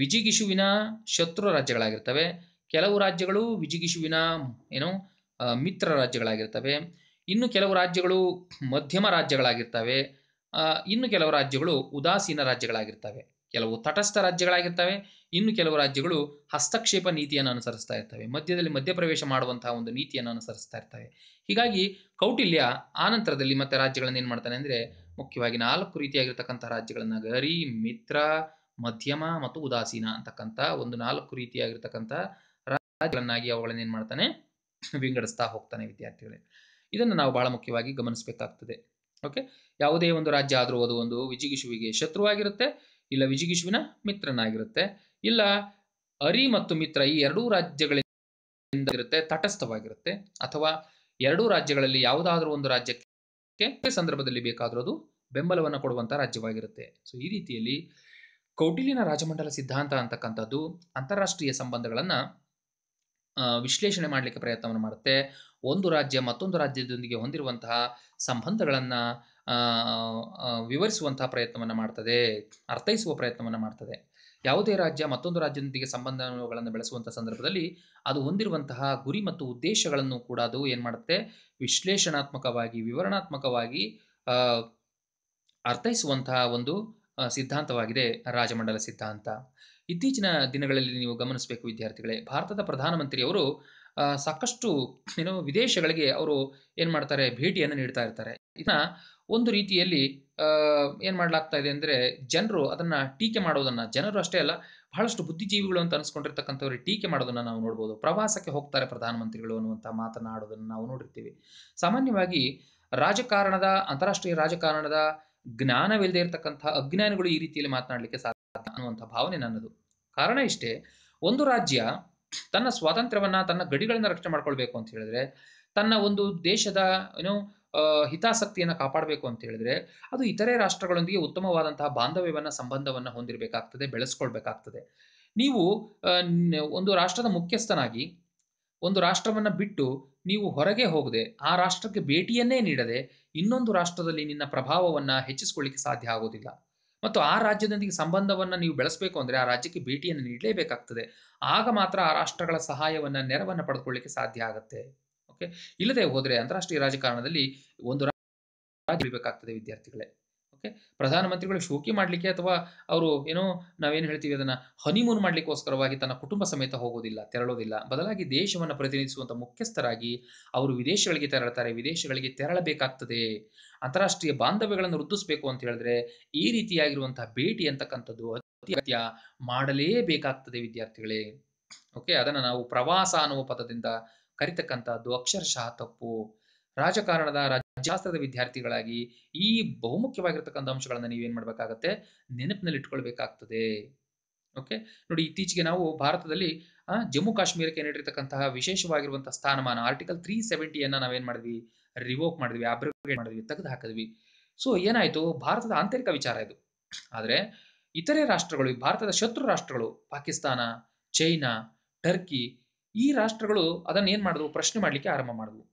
ವಿಜಿಗಿಶುವಿನ ಶತ್ರು ರಾಜ್ಯಗಳಾಗಿರ್ತವೆ ಕೆಲವು ರಾಜ್ಯಗಳು ವಿಜಿಗಿಶುವಿನ ಏನು ಮಿತ್ರ ರಾಜ್ಯಗಳಾಗಿರ್ತವೆ ಇನ್ನು ಕೆಲವು ರಾಜ್ಯಗಳು ಮಧ್ಯಮ ರಾಜ್ಯಗಳಾಗಿರ್ತವೆ ಇನ್ನು ಕೆಲವು ರಾಜ್ಯಗಳು ಉದಾಸೀನ ರಾಜ್ಯಗಳಾಗಿರ್ತವೆ ಕೆಲವು ತಟಸ್ಥ ರಾಜ್ಯಗಳಾಗಿರ್ತವೆ ಇನ್ನು ಕೆಲವು ರಾಜ್ಯಗಳು ಹಸ್ತಕ್ಷೇಪ ನೀತಿಯನ್ನು ಅನುಸರಿಸ್ತಾ ಇರ್ತವೆ ಮಧ್ಯದಲ್ಲಿ ಮಧ್ಯಪ್ರವೇಶ ಮಾಡುವಂತಹ ಒಂದು ನೀತಿಯನ್ನು ಅನುಸರಿಸ್ತಾ ಇರ್ತವೆ ಹೀಗಾಗಿ ಕೌಟಿಲ್ಯ ಆನಂತರದಲ್ಲಿ ಮತ್ತೆ ರಾಜ್ಯಗಳನ್ನು ಏನು ಮಾಡ್ತಾನೆ ಅಂದರೆ ಮುಖ್ಯವಾಗಿ ನಾಲ್ಕು ರೀತಿಯಾಗಿರ್ತಕ್ಕಂಥ ರಾಜ್ಯಗಳನ್ನ ಗರಿ ಮಿತ್ರ ಮಧ್ಯಮ ಮತ್ತು ಉದಾಸೀನ ಅಂತಕ್ಕಂಥ ಒಂದು ನಾಲ್ಕು ರೀತಿಯಾಗಿರ್ತಕ್ಕಂಥ ರಾಜ್ಯಗಳನ್ನಾಗಿ ಅವುಗಳನ್ನ ಏನು ಮಾಡ್ತಾನೆ ವಿಂಗಡಿಸ್ತಾ ಹೋಗ್ತಾನೆ ವಿದ್ಯಾರ್ಥಿಗಳೇ ಇದನ್ನು ನಾವು ಬಹಳ ಮುಖ್ಯವಾಗಿ ಗಮನಿಸಬೇಕಾಗ್ತದೆ ಓಕೆ ಯಾವುದೇ ಒಂದು ರಾಜ್ಯ ಆದರೂ ಅದು ಒಂದು ವಿಜಿಗಿಶುವಿಗೆ ಶತ್ರುವಾಗಿರುತ್ತೆ ಇಲ್ಲ ವಿಜಿಗಿಶುವಿನ ಮಿತ್ರನಾಗಿರುತ್ತೆ ಇಲ್ಲ ಅರಿ ಮತ್ತು ಮಿತ್ರ ಈ ಎರಡೂ ರಾಜ್ಯಗಳಿಂದ ಇರುತ್ತೆ ತಟಸ್ಥವಾಗಿರುತ್ತೆ ಅಥವಾ ಎರಡೂ ರಾಜ್ಯಗಳಲ್ಲಿ ಯಾವುದಾದ್ರೂ ಒಂದು ರಾಜ್ಯಕ್ಕೆ ಸಂದರ್ಭದಲ್ಲಿ ಬೇಕಾದರೂ ಅದು ಬೆಂಬಲವನ್ನು ಕೊಡುವಂತಹ ರಾಜ್ಯವಾಗಿರುತ್ತೆ ಸೊ ಈ ರೀತಿಯಲ್ಲಿ ಕೌಟಿಲಿನ ರಾಜಮಂಡಲ ಸಿದ್ಧಾಂತ ಅಂತಕ್ಕಂಥದ್ದು ಅಂತಾರಾಷ್ಟ್ರೀಯ ಸಂಬಂಧಗಳನ್ನು ವಿಶ್ಲೇಷಣೆ ಮಾಡಲಿಕ್ಕೆ ಪ್ರಯತ್ನವನ್ನು ಮಾಡುತ್ತೆ ಒಂದು ರಾಜ್ಯ ಮತ್ತೊಂದು ರಾಜ್ಯದೊಂದಿಗೆ ಹೊಂದಿರುವಂತಹ ಸಂಬಂಧಗಳನ್ನ ವಿವರಿಸುವಂತಹ ಪ್ರಯತ್ನವನ್ನು ಮಾಡ್ತದೆ ಅರ್ಥೈಸುವ ಪ್ರಯತ್ನವನ್ನು ಮಾಡ್ತದೆ ಯಾವುದೇ ರಾಜ್ಯ ಮತ್ತೊಂದು ರಾಜ್ಯದೊಂದಿಗೆ ಸಂಬಂಧಗಳನ್ನು ಬೆಳೆಸುವಂಥ ಸಂದರ್ಭದಲ್ಲಿ ಅದು ಹೊಂದಿರುವಂತಹ ಗುರಿ ಮತ್ತು ಉದ್ದೇಶಗಳನ್ನು ಕೂಡ ಅದು ಏನು ಮಾಡುತ್ತೆ ವಿಶ್ಲೇಷಣಾತ್ಮಕವಾಗಿ ವಿವರಣಾತ್ಮಕವಾಗಿ ಅರ್ಥೈಸುವಂತಹ ಒಂದು ಸಿದ್ಧಾಂತವಾಗಿದೆ ರಾಜಮಂಡಲ ಸಿದ್ಧಾಂತ ಇತ್ತೀಚಿನ ದಿನಗಳಲ್ಲಿ ನೀವು ಗಮನಿಸಬೇಕು ವಿದ್ಯಾರ್ಥಿಗಳೇ ಭಾರತದ ಪ್ರಧಾನಮಂತ್ರಿಯವರು ಸಾಕಷ್ಟು ಏನು ವಿದೇಶಗಳಿಗೆ ಅವರು ಏನು ಮಾಡ್ತಾರೆ ಭೇಟಿಯನ್ನು ನೀಡ್ತಾ ಇರ್ತಾರೆ ಇದನ್ನ ಒಂದು ರೀತಿಯಲ್ಲಿ ಏನು ಮಾಡಲಾಗ್ತಾ ಇದೆ ಅಂದ್ರೆ ಜನರು ಅದನ್ನ ಟೀಕೆ ಮಾಡೋದನ್ನ ಜನರು ಅಷ್ಟೇ ಅಲ್ಲ ಬಹಳಷ್ಟು ಬುದ್ಧಿಜೀವಿಗಳು ಅಂತ ಅನ್ಸ್ಕೊಂಡಿರ್ತಕ್ಕಂಥವ್ರಿಗೆ ಟೀಕೆ ಮಾಡೋದನ್ನ ನಾವು ನೋಡ್ಬೋದು ಪ್ರವಾಸಕ್ಕೆ ಹೋಗ್ತಾರೆ ಪ್ರಧಾನಮಂತ್ರಿಗಳು ಅನ್ನುವಂತ ಮಾತನಾಡೋದನ್ನ ನಾವು ನೋಡಿರ್ತೀವಿ ಸಾಮಾನ್ಯವಾಗಿ ರಾಜಕಾರಣದ ಅಂತಾರಾಷ್ಟ್ರೀಯ ರಾಜಕಾರಣದ ಜ್ಞಾನವಿಲ್ಲದೆ ಇರತಕ್ಕಂಥ ಅಜ್ಞಾನಿಗಳು ಈ ರೀತಿಯಲ್ಲಿ ಮಾತನಾಡಲಿಕ್ಕೆ ಸಾಧ್ಯ ಅನ್ನುವಂಥ ಭಾವನೆ ನನ್ನದು ಕಾರಣ ಇಷ್ಟೇ ಒಂದು ರಾಜ್ಯ ತನ್ನ ಸ್ವಾತಂತ್ರ್ಯವನ್ನ ತನ್ನ ಗಡಿಗಳನ್ನ ರಕ್ಷಣೆ ಮಾಡ್ಕೊಳ್ಬೇಕು ಅಂತ ಹೇಳಿದ್ರೆ ತನ್ನ ಒಂದು ದೇಶದ ಏನು ಹಿತಾಸಕ್ತಿಯನ್ನು ಕಾಪಾಡಬೇಕು ಅಂತ ಹೇಳಿದ್ರೆ ಅದು ಇತರೆ ರಾಷ್ಟ್ರಗಳೊಂದಿಗೆ ಉತ್ತಮವಾದಂತಹ ಬಾಂಧವ್ಯವನ್ನು ಸಂಬಂಧವನ್ನು ಹೊಂದಿರಬೇಕಾಗ್ತದೆ ಬೆಳೆಸ್ಕೊಳ್ಬೇಕಾಗ್ತದೆ ನೀವು ಒಂದು ರಾಷ್ಟ್ರದ ಮುಖ್ಯಸ್ಥನಾಗಿ ಒಂದು ರಾಷ್ಟ್ರವನ್ನು ಬಿಟ್ಟು ನೀವು ಹೊರಗೆ ಹೋಗದೆ ಆ ರಾಷ್ಟ್ರಕ್ಕೆ ಭೇಟಿಯನ್ನೇ ನೀಡದೆ ಇನ್ನೊಂದು ರಾಷ್ಟ್ರದಲ್ಲಿ ನಿನ್ನ ಪ್ರಭಾವವನ್ನು ಹೆಚ್ಚಿಸಿಕೊಳ್ಳಿಕ್ಕೆ ಸಾಧ್ಯ ಆಗೋದಿಲ್ಲ ಮತ್ತು ಆ ರಾಜ್ಯದೊಂದಿಗೆ ಸಂಬಂಧವನ್ನು ನೀವು ಬೆಳೆಸಬೇಕು ಅಂದರೆ ಆ ರಾಜ್ಯಕ್ಕೆ ಭೇಟಿಯನ್ನು ನೀಡಲೇಬೇಕಾಗ್ತದೆ ಆಗ ಮಾತ್ರ ಆ ರಾಷ್ಟ್ರಗಳ ಸಹಾಯವನ್ನು ನೆರವನ್ನು ಪಡೆದುಕೊಳ್ಳಿಕ್ಕೆ ಸಾಧ್ಯ ಆಗುತ್ತೆ ಓಕೆ ಇಲ್ಲದೆ ಹೋದ್ರೆ ಅಂತಾರಾಷ್ಟ್ರೀಯ ರಾಜಕಾರಣದಲ್ಲಿ ಒಂದು ಬೇಕಾಗ್ತದೆ ವಿದ್ಯಾರ್ಥಿಗಳೇ ಓಕೆ ಪ್ರಧಾನಮಂತ್ರಿಗಳು ಶೋಕಿ ಮಾಡ್ಲಿಕ್ಕೆ ಅಥವಾ ಅವರು ಏನೋ ನಾವೇನು ಹೇಳ್ತೀವಿ ಅದನ್ನ ಹನಿಮೂನ್ ಮಾಡ್ಲಿಕ್ಕೋಸ್ಕರವಾಗಿ ತನ್ನ ಕುಟುಂಬ ಸಮೇತ ಹೋಗೋದಿಲ್ಲ ತೆರಳೋದಿಲ್ಲ ಬದಲಾಗಿ ದೇಶವನ್ನು ಪ್ರತಿನಿಧಿಸುವಂತ ಮುಖ್ಯಸ್ಥರಾಗಿ ಅವರು ವಿದೇಶಗಳಿಗೆ ತೆರಳುತ್ತಾರೆ ವಿದೇಶಗಳಿಗೆ ತೆರಳಬೇಕಾಗ್ತದೆ ಅಂತಾರಾಷ್ಟ್ರೀಯ ಬಾಂಧವ್ಯಗಳನ್ನು ವೃದ್ಧಿಸಬೇಕು ಅಂತ ಹೇಳಿದ್ರೆ ಈ ರೀತಿಯಾಗಿರುವಂತಹ ಭೇಟಿ ಅಂತಕ್ಕಂಥದ್ದು ಅತಿ ಅಗತ್ಯ ಮಾಡಲೇಬೇಕಾಗ್ತದೆ ವಿದ್ಯಾರ್ಥಿಗಳೇ ಓಕೆ ಅದನ್ನ ನಾವು ಪ್ರವಾಸ ಅನ್ನುವ ಪದದಿಂದ ಕರಿತಕ್ಕಂಥದ್ದು ಅಕ್ಷರಶಃ ತಪ್ಪು ರಾಜಕಾರಣದ ರಾಜ್ಯಾಸ್ತ್ರದ ವಿದ್ಯಾರ್ಥಿಗಳಾಗಿ ಈ ಬಹುಮುಖ್ಯವಾಗಿರ್ತಕ್ಕಂಥ ಅಂಶಗಳನ್ನ ನೀವೇನ್ ಮಾಡ್ಬೇಕಾಗತ್ತೆ ನೆನಪಿನಲ್ಲಿ ಇಟ್ಕೊಳ್ಬೇಕಾಗ್ತದೆ ಓಕೆ ನೋಡಿ ಇತ್ತೀಚೆಗೆ ನಾವು ಭಾರತದಲ್ಲಿ ಜಮ್ಮು ಕಾಶ್ಮೀರಕ್ಕೆ ನೀಡಿರ್ತಕ್ಕಂತಹ ವಿಶೇಷವಾಗಿರುವಂತಹ ಸ್ಥಾನಮಾನ ಆರ್ಟಿಕಲ್ ತ್ರೀ ಸೆವೆಂಟಿಯನ್ನ ನಾವೇನ್ ಮಾಡಿದ್ವಿ ರಿವೋಕ್ ಮಾಡಿದ್ವಿ ಅಬ್ರಿಗೇಟ್ ಮಾಡಿದ್ವಿ ತೆಗೆದು ಹಾಕಿದ್ವಿ ಸೊ ಏನಾಯ್ತು ಭಾರತದ ಆಂತರಿಕ ವಿಚಾರ ಇದು ಆದ್ರೆ ಇತರೆ ರಾಷ್ಟ್ರಗಳು ಭಾರತದ ಶತ್ರು ರಾಷ್ಟ್ರಗಳು ಪಾಕಿಸ್ತಾನ ಚೈನಾ ಟರ್ಕಿ ಈ ರಾಷ್ಟ್ರಗಳು ಅದನ್ನ ಏನ್ ಮಾಡಿದ್ವು ಪ್ರಶ್ನೆ ಮಾಡಲಿಕ್ಕೆ ಆರಂಭ ಮಾಡಿದ್ವು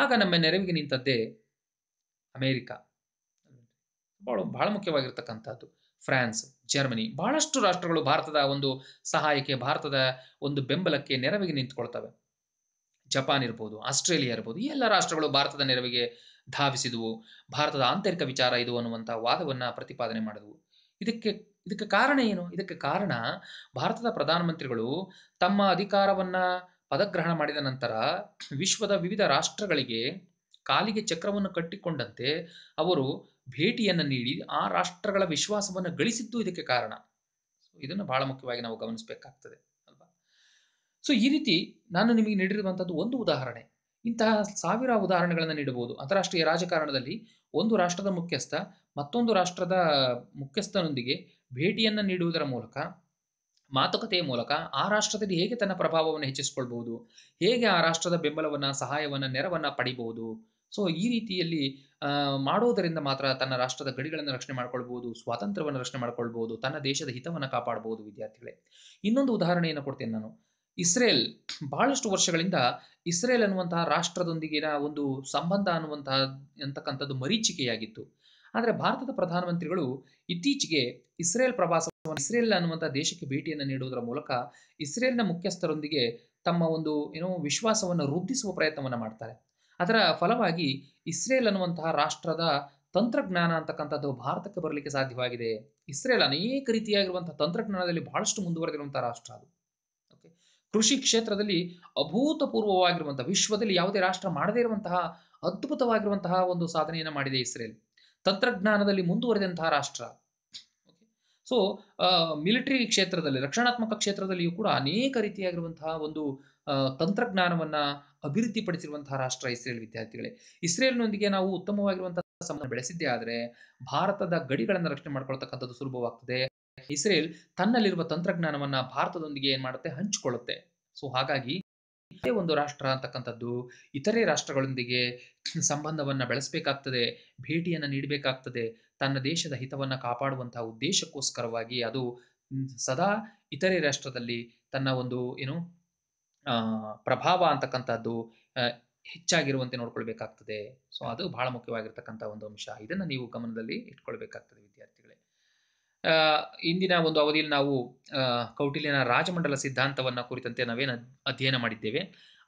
ಆಗ ನಮ್ಮ ನೆರವಿಗೆ ನಿಂತದ್ದೇ ಅಮೇರಿಕ ಬಹಳ ಬಹಳ ಮುಖ್ಯವಾಗಿರ್ತಕ್ಕಂಥದ್ದು ಫ್ರಾನ್ಸ್ ಜರ್ಮನಿ ಬಹಳಷ್ಟು ರಾಷ್ಟ್ರಗಳು ಭಾರತದ ಒಂದು ಸಹಾಯಕ್ಕೆ ಭಾರತದ ಒಂದು ಬೆಂಬಲಕ್ಕೆ ನೆರವಿಗೆ ನಿಂತ್ಕೊಳ್ತವೆ ಜಪಾನ್ ಇರ್ಬೋದು ಆಸ್ಟ್ರೇಲಿಯಾ ಇರ್ಬೋದು ಈ ಎಲ್ಲ ರಾಷ್ಟ್ರಗಳು ಭಾರತದ ನೆರವಿಗೆ ಧಾವಿಸಿದವು ಭಾರತದ ಆಂತರಿಕ ವಿಚಾರ ಇದು ಅನ್ನುವಂಥ ವಾದವನ್ನು ಪ್ರತಿಪಾದನೆ ಮಾಡಿದವು ಇದಕ್ಕೆ ಇದಕ್ಕೆ ಕಾರಣ ಏನು ಇದಕ್ಕೆ ಕಾರಣ ಭಾರತದ ಪ್ರಧಾನಮಂತ್ರಿಗಳು ತಮ್ಮ ಅಧಿಕಾರವನ್ನ ಪದಗ್ರಹಣ ಮಾಡಿದ ನಂತರ ವಿಶ್ವದ ವಿವಿಧ ರಾಷ್ಟ್ರಗಳಿಗೆ ಕಾಲಿಗೆ ಚಕ್ರವನ್ನು ಕಟ್ಟಿಕೊಂಡಂತೆ ಅವರು ಭೇಟಿಯನ್ನು ನೀಡಿ ಆ ರಾಷ್ಟ್ರಗಳ ವಿಶ್ವಾಸವನ್ನು ಗಳಿಸಿದ್ದು ಇದಕ್ಕೆ ಕಾರಣ ಇದನ್ನು ಬಹಳ ಮುಖ್ಯವಾಗಿ ನಾವು ಗಮನಿಸಬೇಕಾಗ್ತದೆ ಅಲ್ವಾ ಸೊ ಈ ರೀತಿ ನಾನು ನಿಮಗೆ ನೀಡಿರುವಂಥದ್ದು ಒಂದು ಉದಾಹರಣೆ ಇಂತಹ ಸಾವಿರ ಉದಾಹರಣೆಗಳನ್ನು ನೀಡಬಹುದು ಅಂತಾರಾಷ್ಟ್ರೀಯ ರಾಜಕಾರಣದಲ್ಲಿ ಒಂದು ರಾಷ್ಟ್ರದ ಮುಖ್ಯಸ್ಥ ಮತ್ತೊಂದು ರಾಷ್ಟ್ರದ ಮುಖ್ಯಸ್ಥನೊಂದಿಗೆ ಭೇಟಿಯನ್ನು ನೀಡುವುದರ ಮೂಲಕ ಮಾತುಕತೆಯ ಮೂಲಕ ಆ ರಾಷ್ಟ್ರದಲ್ಲಿ ಹೇಗೆ ತನ್ನ ಪ್ರಭಾವವನ್ನು ಹೆಚ್ಚಿಸಿಕೊಳ್ಬಹುದು ಹೇಗೆ ಆ ರಾಷ್ಟ್ರದ ಬೆಂಬಲವನ್ನ ಸಹಾಯವನ್ನ ನೆರವನ್ನ ಪಡಿಬಹುದು ಸೊ ಈ ರೀತಿಯಲ್ಲಿ ಮಾಡುವುದರಿಂದ ಮಾತ್ರ ತನ್ನ ರಾಷ್ಟ್ರದ ಗಡಿಗಳನ್ನು ರಕ್ಷಣೆ ಮಾಡ್ಕೊಳ್ಬಹುದು ಸ್ವಾತಂತ್ರ್ಯವನ್ನು ರಕ್ಷಣೆ ಮಾಡ್ಕೊಳ್ಬಹುದು ತನ್ನ ದೇಶದ ಹಿತವನ್ನು ಕಾಪಾಡಬಹುದು ವಿದ್ಯಾರ್ಥಿಗಳೇ ಇನ್ನೊಂದು ಉದಾಹರಣೆಯನ್ನು ಕೊಡ್ತೇನೆ ನಾನು ಇಸ್ರೇಲ್ ಬಹಳಷ್ಟು ವರ್ಷಗಳಿಂದ ಇಸ್ರೇಲ್ ಅನ್ನುವಂತಹ ರಾಷ್ಟ್ರದೊಂದಿಗಿನ ಒಂದು ಸಂಬಂಧ ಅನ್ನುವಂತಹ ಅಂತಕ್ಕಂಥದ್ದು ಮರೀಚಿಕೆಯಾಗಿತ್ತು ಆದರೆ ಭಾರತದ ಪ್ರಧಾನಮಂತ್ರಿಗಳು ಇತ್ತೀಚೆಗೆ ಇಸ್ರೇಲ್ ಪ್ರವಾಸ ಇಸ್ರೇಲ್ ಅನ್ನುವಂತಹ ದೇಶಕ್ಕೆ ಭೇಟಿಯನ್ನು ನೀಡುವುದರ ಮೂಲಕ ಇಸ್ರೇಲ್ನ ಮುಖ್ಯಸ್ಥರೊಂದಿಗೆ ತಮ್ಮ ಒಂದು ಏನೋ ವಿಶ್ವಾಸವನ್ನು ರೂಪಿಸುವ ಪ್ರಯತ್ನವನ್ನು ಮಾಡ್ತಾರೆ ಅದರ ಫಲವಾಗಿ ಇಸ್ರೇಲ್ ಅನ್ನುವಂತಹ ರಾಷ್ಟ್ರದ ತಂತ್ರಜ್ಞಾನ ಅಂತಕ್ಕಂಥದ್ದು ಭಾರತಕ್ಕೆ ಬರಲಿಕ್ಕೆ ಸಾಧ್ಯವಾಗಿದೆ ಇಸ್ರೇಲ್ ಅನೇಕ ರೀತಿಯಾಗಿರುವಂತಹ ತಂತ್ರಜ್ಞಾನದಲ್ಲಿ ಬಹಳಷ್ಟು ಮುಂದುವರೆದಿರುವಂತಹ ರಾಷ್ಟ್ರ ಅದು ಓಕೆ ಕೃಷಿ ಕ್ಷೇತ್ರದಲ್ಲಿ ಅಭೂತಪೂರ್ವವಾಗಿರುವಂತಹ ವಿಶ್ವದಲ್ಲಿ ಯಾವುದೇ ರಾಷ್ಟ್ರ ಮಾಡದೇ ಇರುವಂತಹ ಅದ್ಭುತವಾಗಿರುವಂತಹ ಒಂದು ಸಾಧನೆಯನ್ನು ಮಾಡಿದೆ ಇಸ್ರೇಲ್ ತಂತ್ರಜ್ಞಾನದಲ್ಲಿ ಮುಂದುವರೆದಂತಹ ರಾಷ್ಟ್ರ ಸೊ ಮಿಲಿಟರಿ ಕ್ಷೇತ್ರದಲ್ಲಿ ರಕ್ಷಣಾತ್ಮಕ ಕ್ಷೇತ್ರದಲ್ಲಿಯೂ ಕೂಡ ಅನೇಕ ರೀತಿಯಾಗಿರುವಂತಹ ಒಂದು ತಂತ್ರಜ್ಞಾನವನ್ನ ಅಭಿವೃದ್ಧಿಪಡಿಸಿರುವಂತಹ ರಾಷ್ಟ್ರ ಇಸ್ರೇಲ್ ವಿದ್ಯಾರ್ಥಿಗಳೇ ಇಸ್ರೇಲ್ನೊಂದಿಗೆ ನಾವು ಉತ್ತಮವಾಗಿರುವಂತಹ ಸಂಬಂಧ ಬೆಳೆಸಿದ್ದೆ ಆದರೆ ಭಾರತದ ಗಡಿಗಳನ್ನು ರಕ್ಷಣೆ ಮಾಡ್ಕೊಳ್ತಕ್ಕಂಥದ್ದು ಸುಲಭವಾಗ್ತದೆ ಇಸ್ರೇಲ್ ತನ್ನಲ್ಲಿರುವ ತಂತ್ರಜ್ಞಾನವನ್ನ ಭಾರತದೊಂದಿಗೆ ಏನ್ ಮಾಡುತ್ತೆ ಹಂಚಿಕೊಳ್ಳುತ್ತೆ ಸೊ ಹಾಗಾಗಿ ಇದೇ ಒಂದು ರಾಷ್ಟ್ರ ಅಂತಕ್ಕಂಥದ್ದು ಇತರೆ ರಾಷ್ಟ್ರಗಳೊಂದಿಗೆ ಸಂಬಂಧವನ್ನು ಬೆಳೆಸಬೇಕಾಗ್ತದೆ ಭೇಟಿಯನ್ನ ನೀಡಬೇಕಾಗ್ತದೆ ತನ್ನ ದೇಶದ ಹಿತವನ್ನು ಕಾಪಾಡುವಂತಹ ಉದ್ದೇಶಕ್ಕೋಸ್ಕರವಾಗಿ ಅದು ಸದಾ ಇತರೆ ರಾಷ್ಟ್ರದಲ್ಲಿ ತನ್ನ ಒಂದು ಏನು ಪ್ರಭಾವ ಅಂತಕ್ಕಂಥದ್ದು ಹೆಚ್ಚಾಗಿರುವಂತೆ ನೋಡ್ಕೊಳ್ಬೇಕಾಗ್ತದೆ ಸೊ ಅದು ಬಹಳ ಮುಖ್ಯವಾಗಿರ್ತಕ್ಕಂಥ ಒಂದು ಅಂಶ ಇದನ್ನು ನೀವು ಗಮನದಲ್ಲಿ ಇಟ್ಕೊಳ್ಬೇಕಾಗ್ತದೆ ವಿದ್ಯಾರ್ಥಿ ಇಂದಿನ ಒಂದು ಅವಧಿಯಲ್ಲಿ ನಾವು ಕೌಟಿಲ್ಯನ ರಾಜಮಂಡಲ ಸಿದ್ಧಾಂತವನ್ನು ಕುರಿತಂತೆ ನಾವೇನು ಅಧ್ಯಯನ ಮಾಡಿದ್ದೇವೆ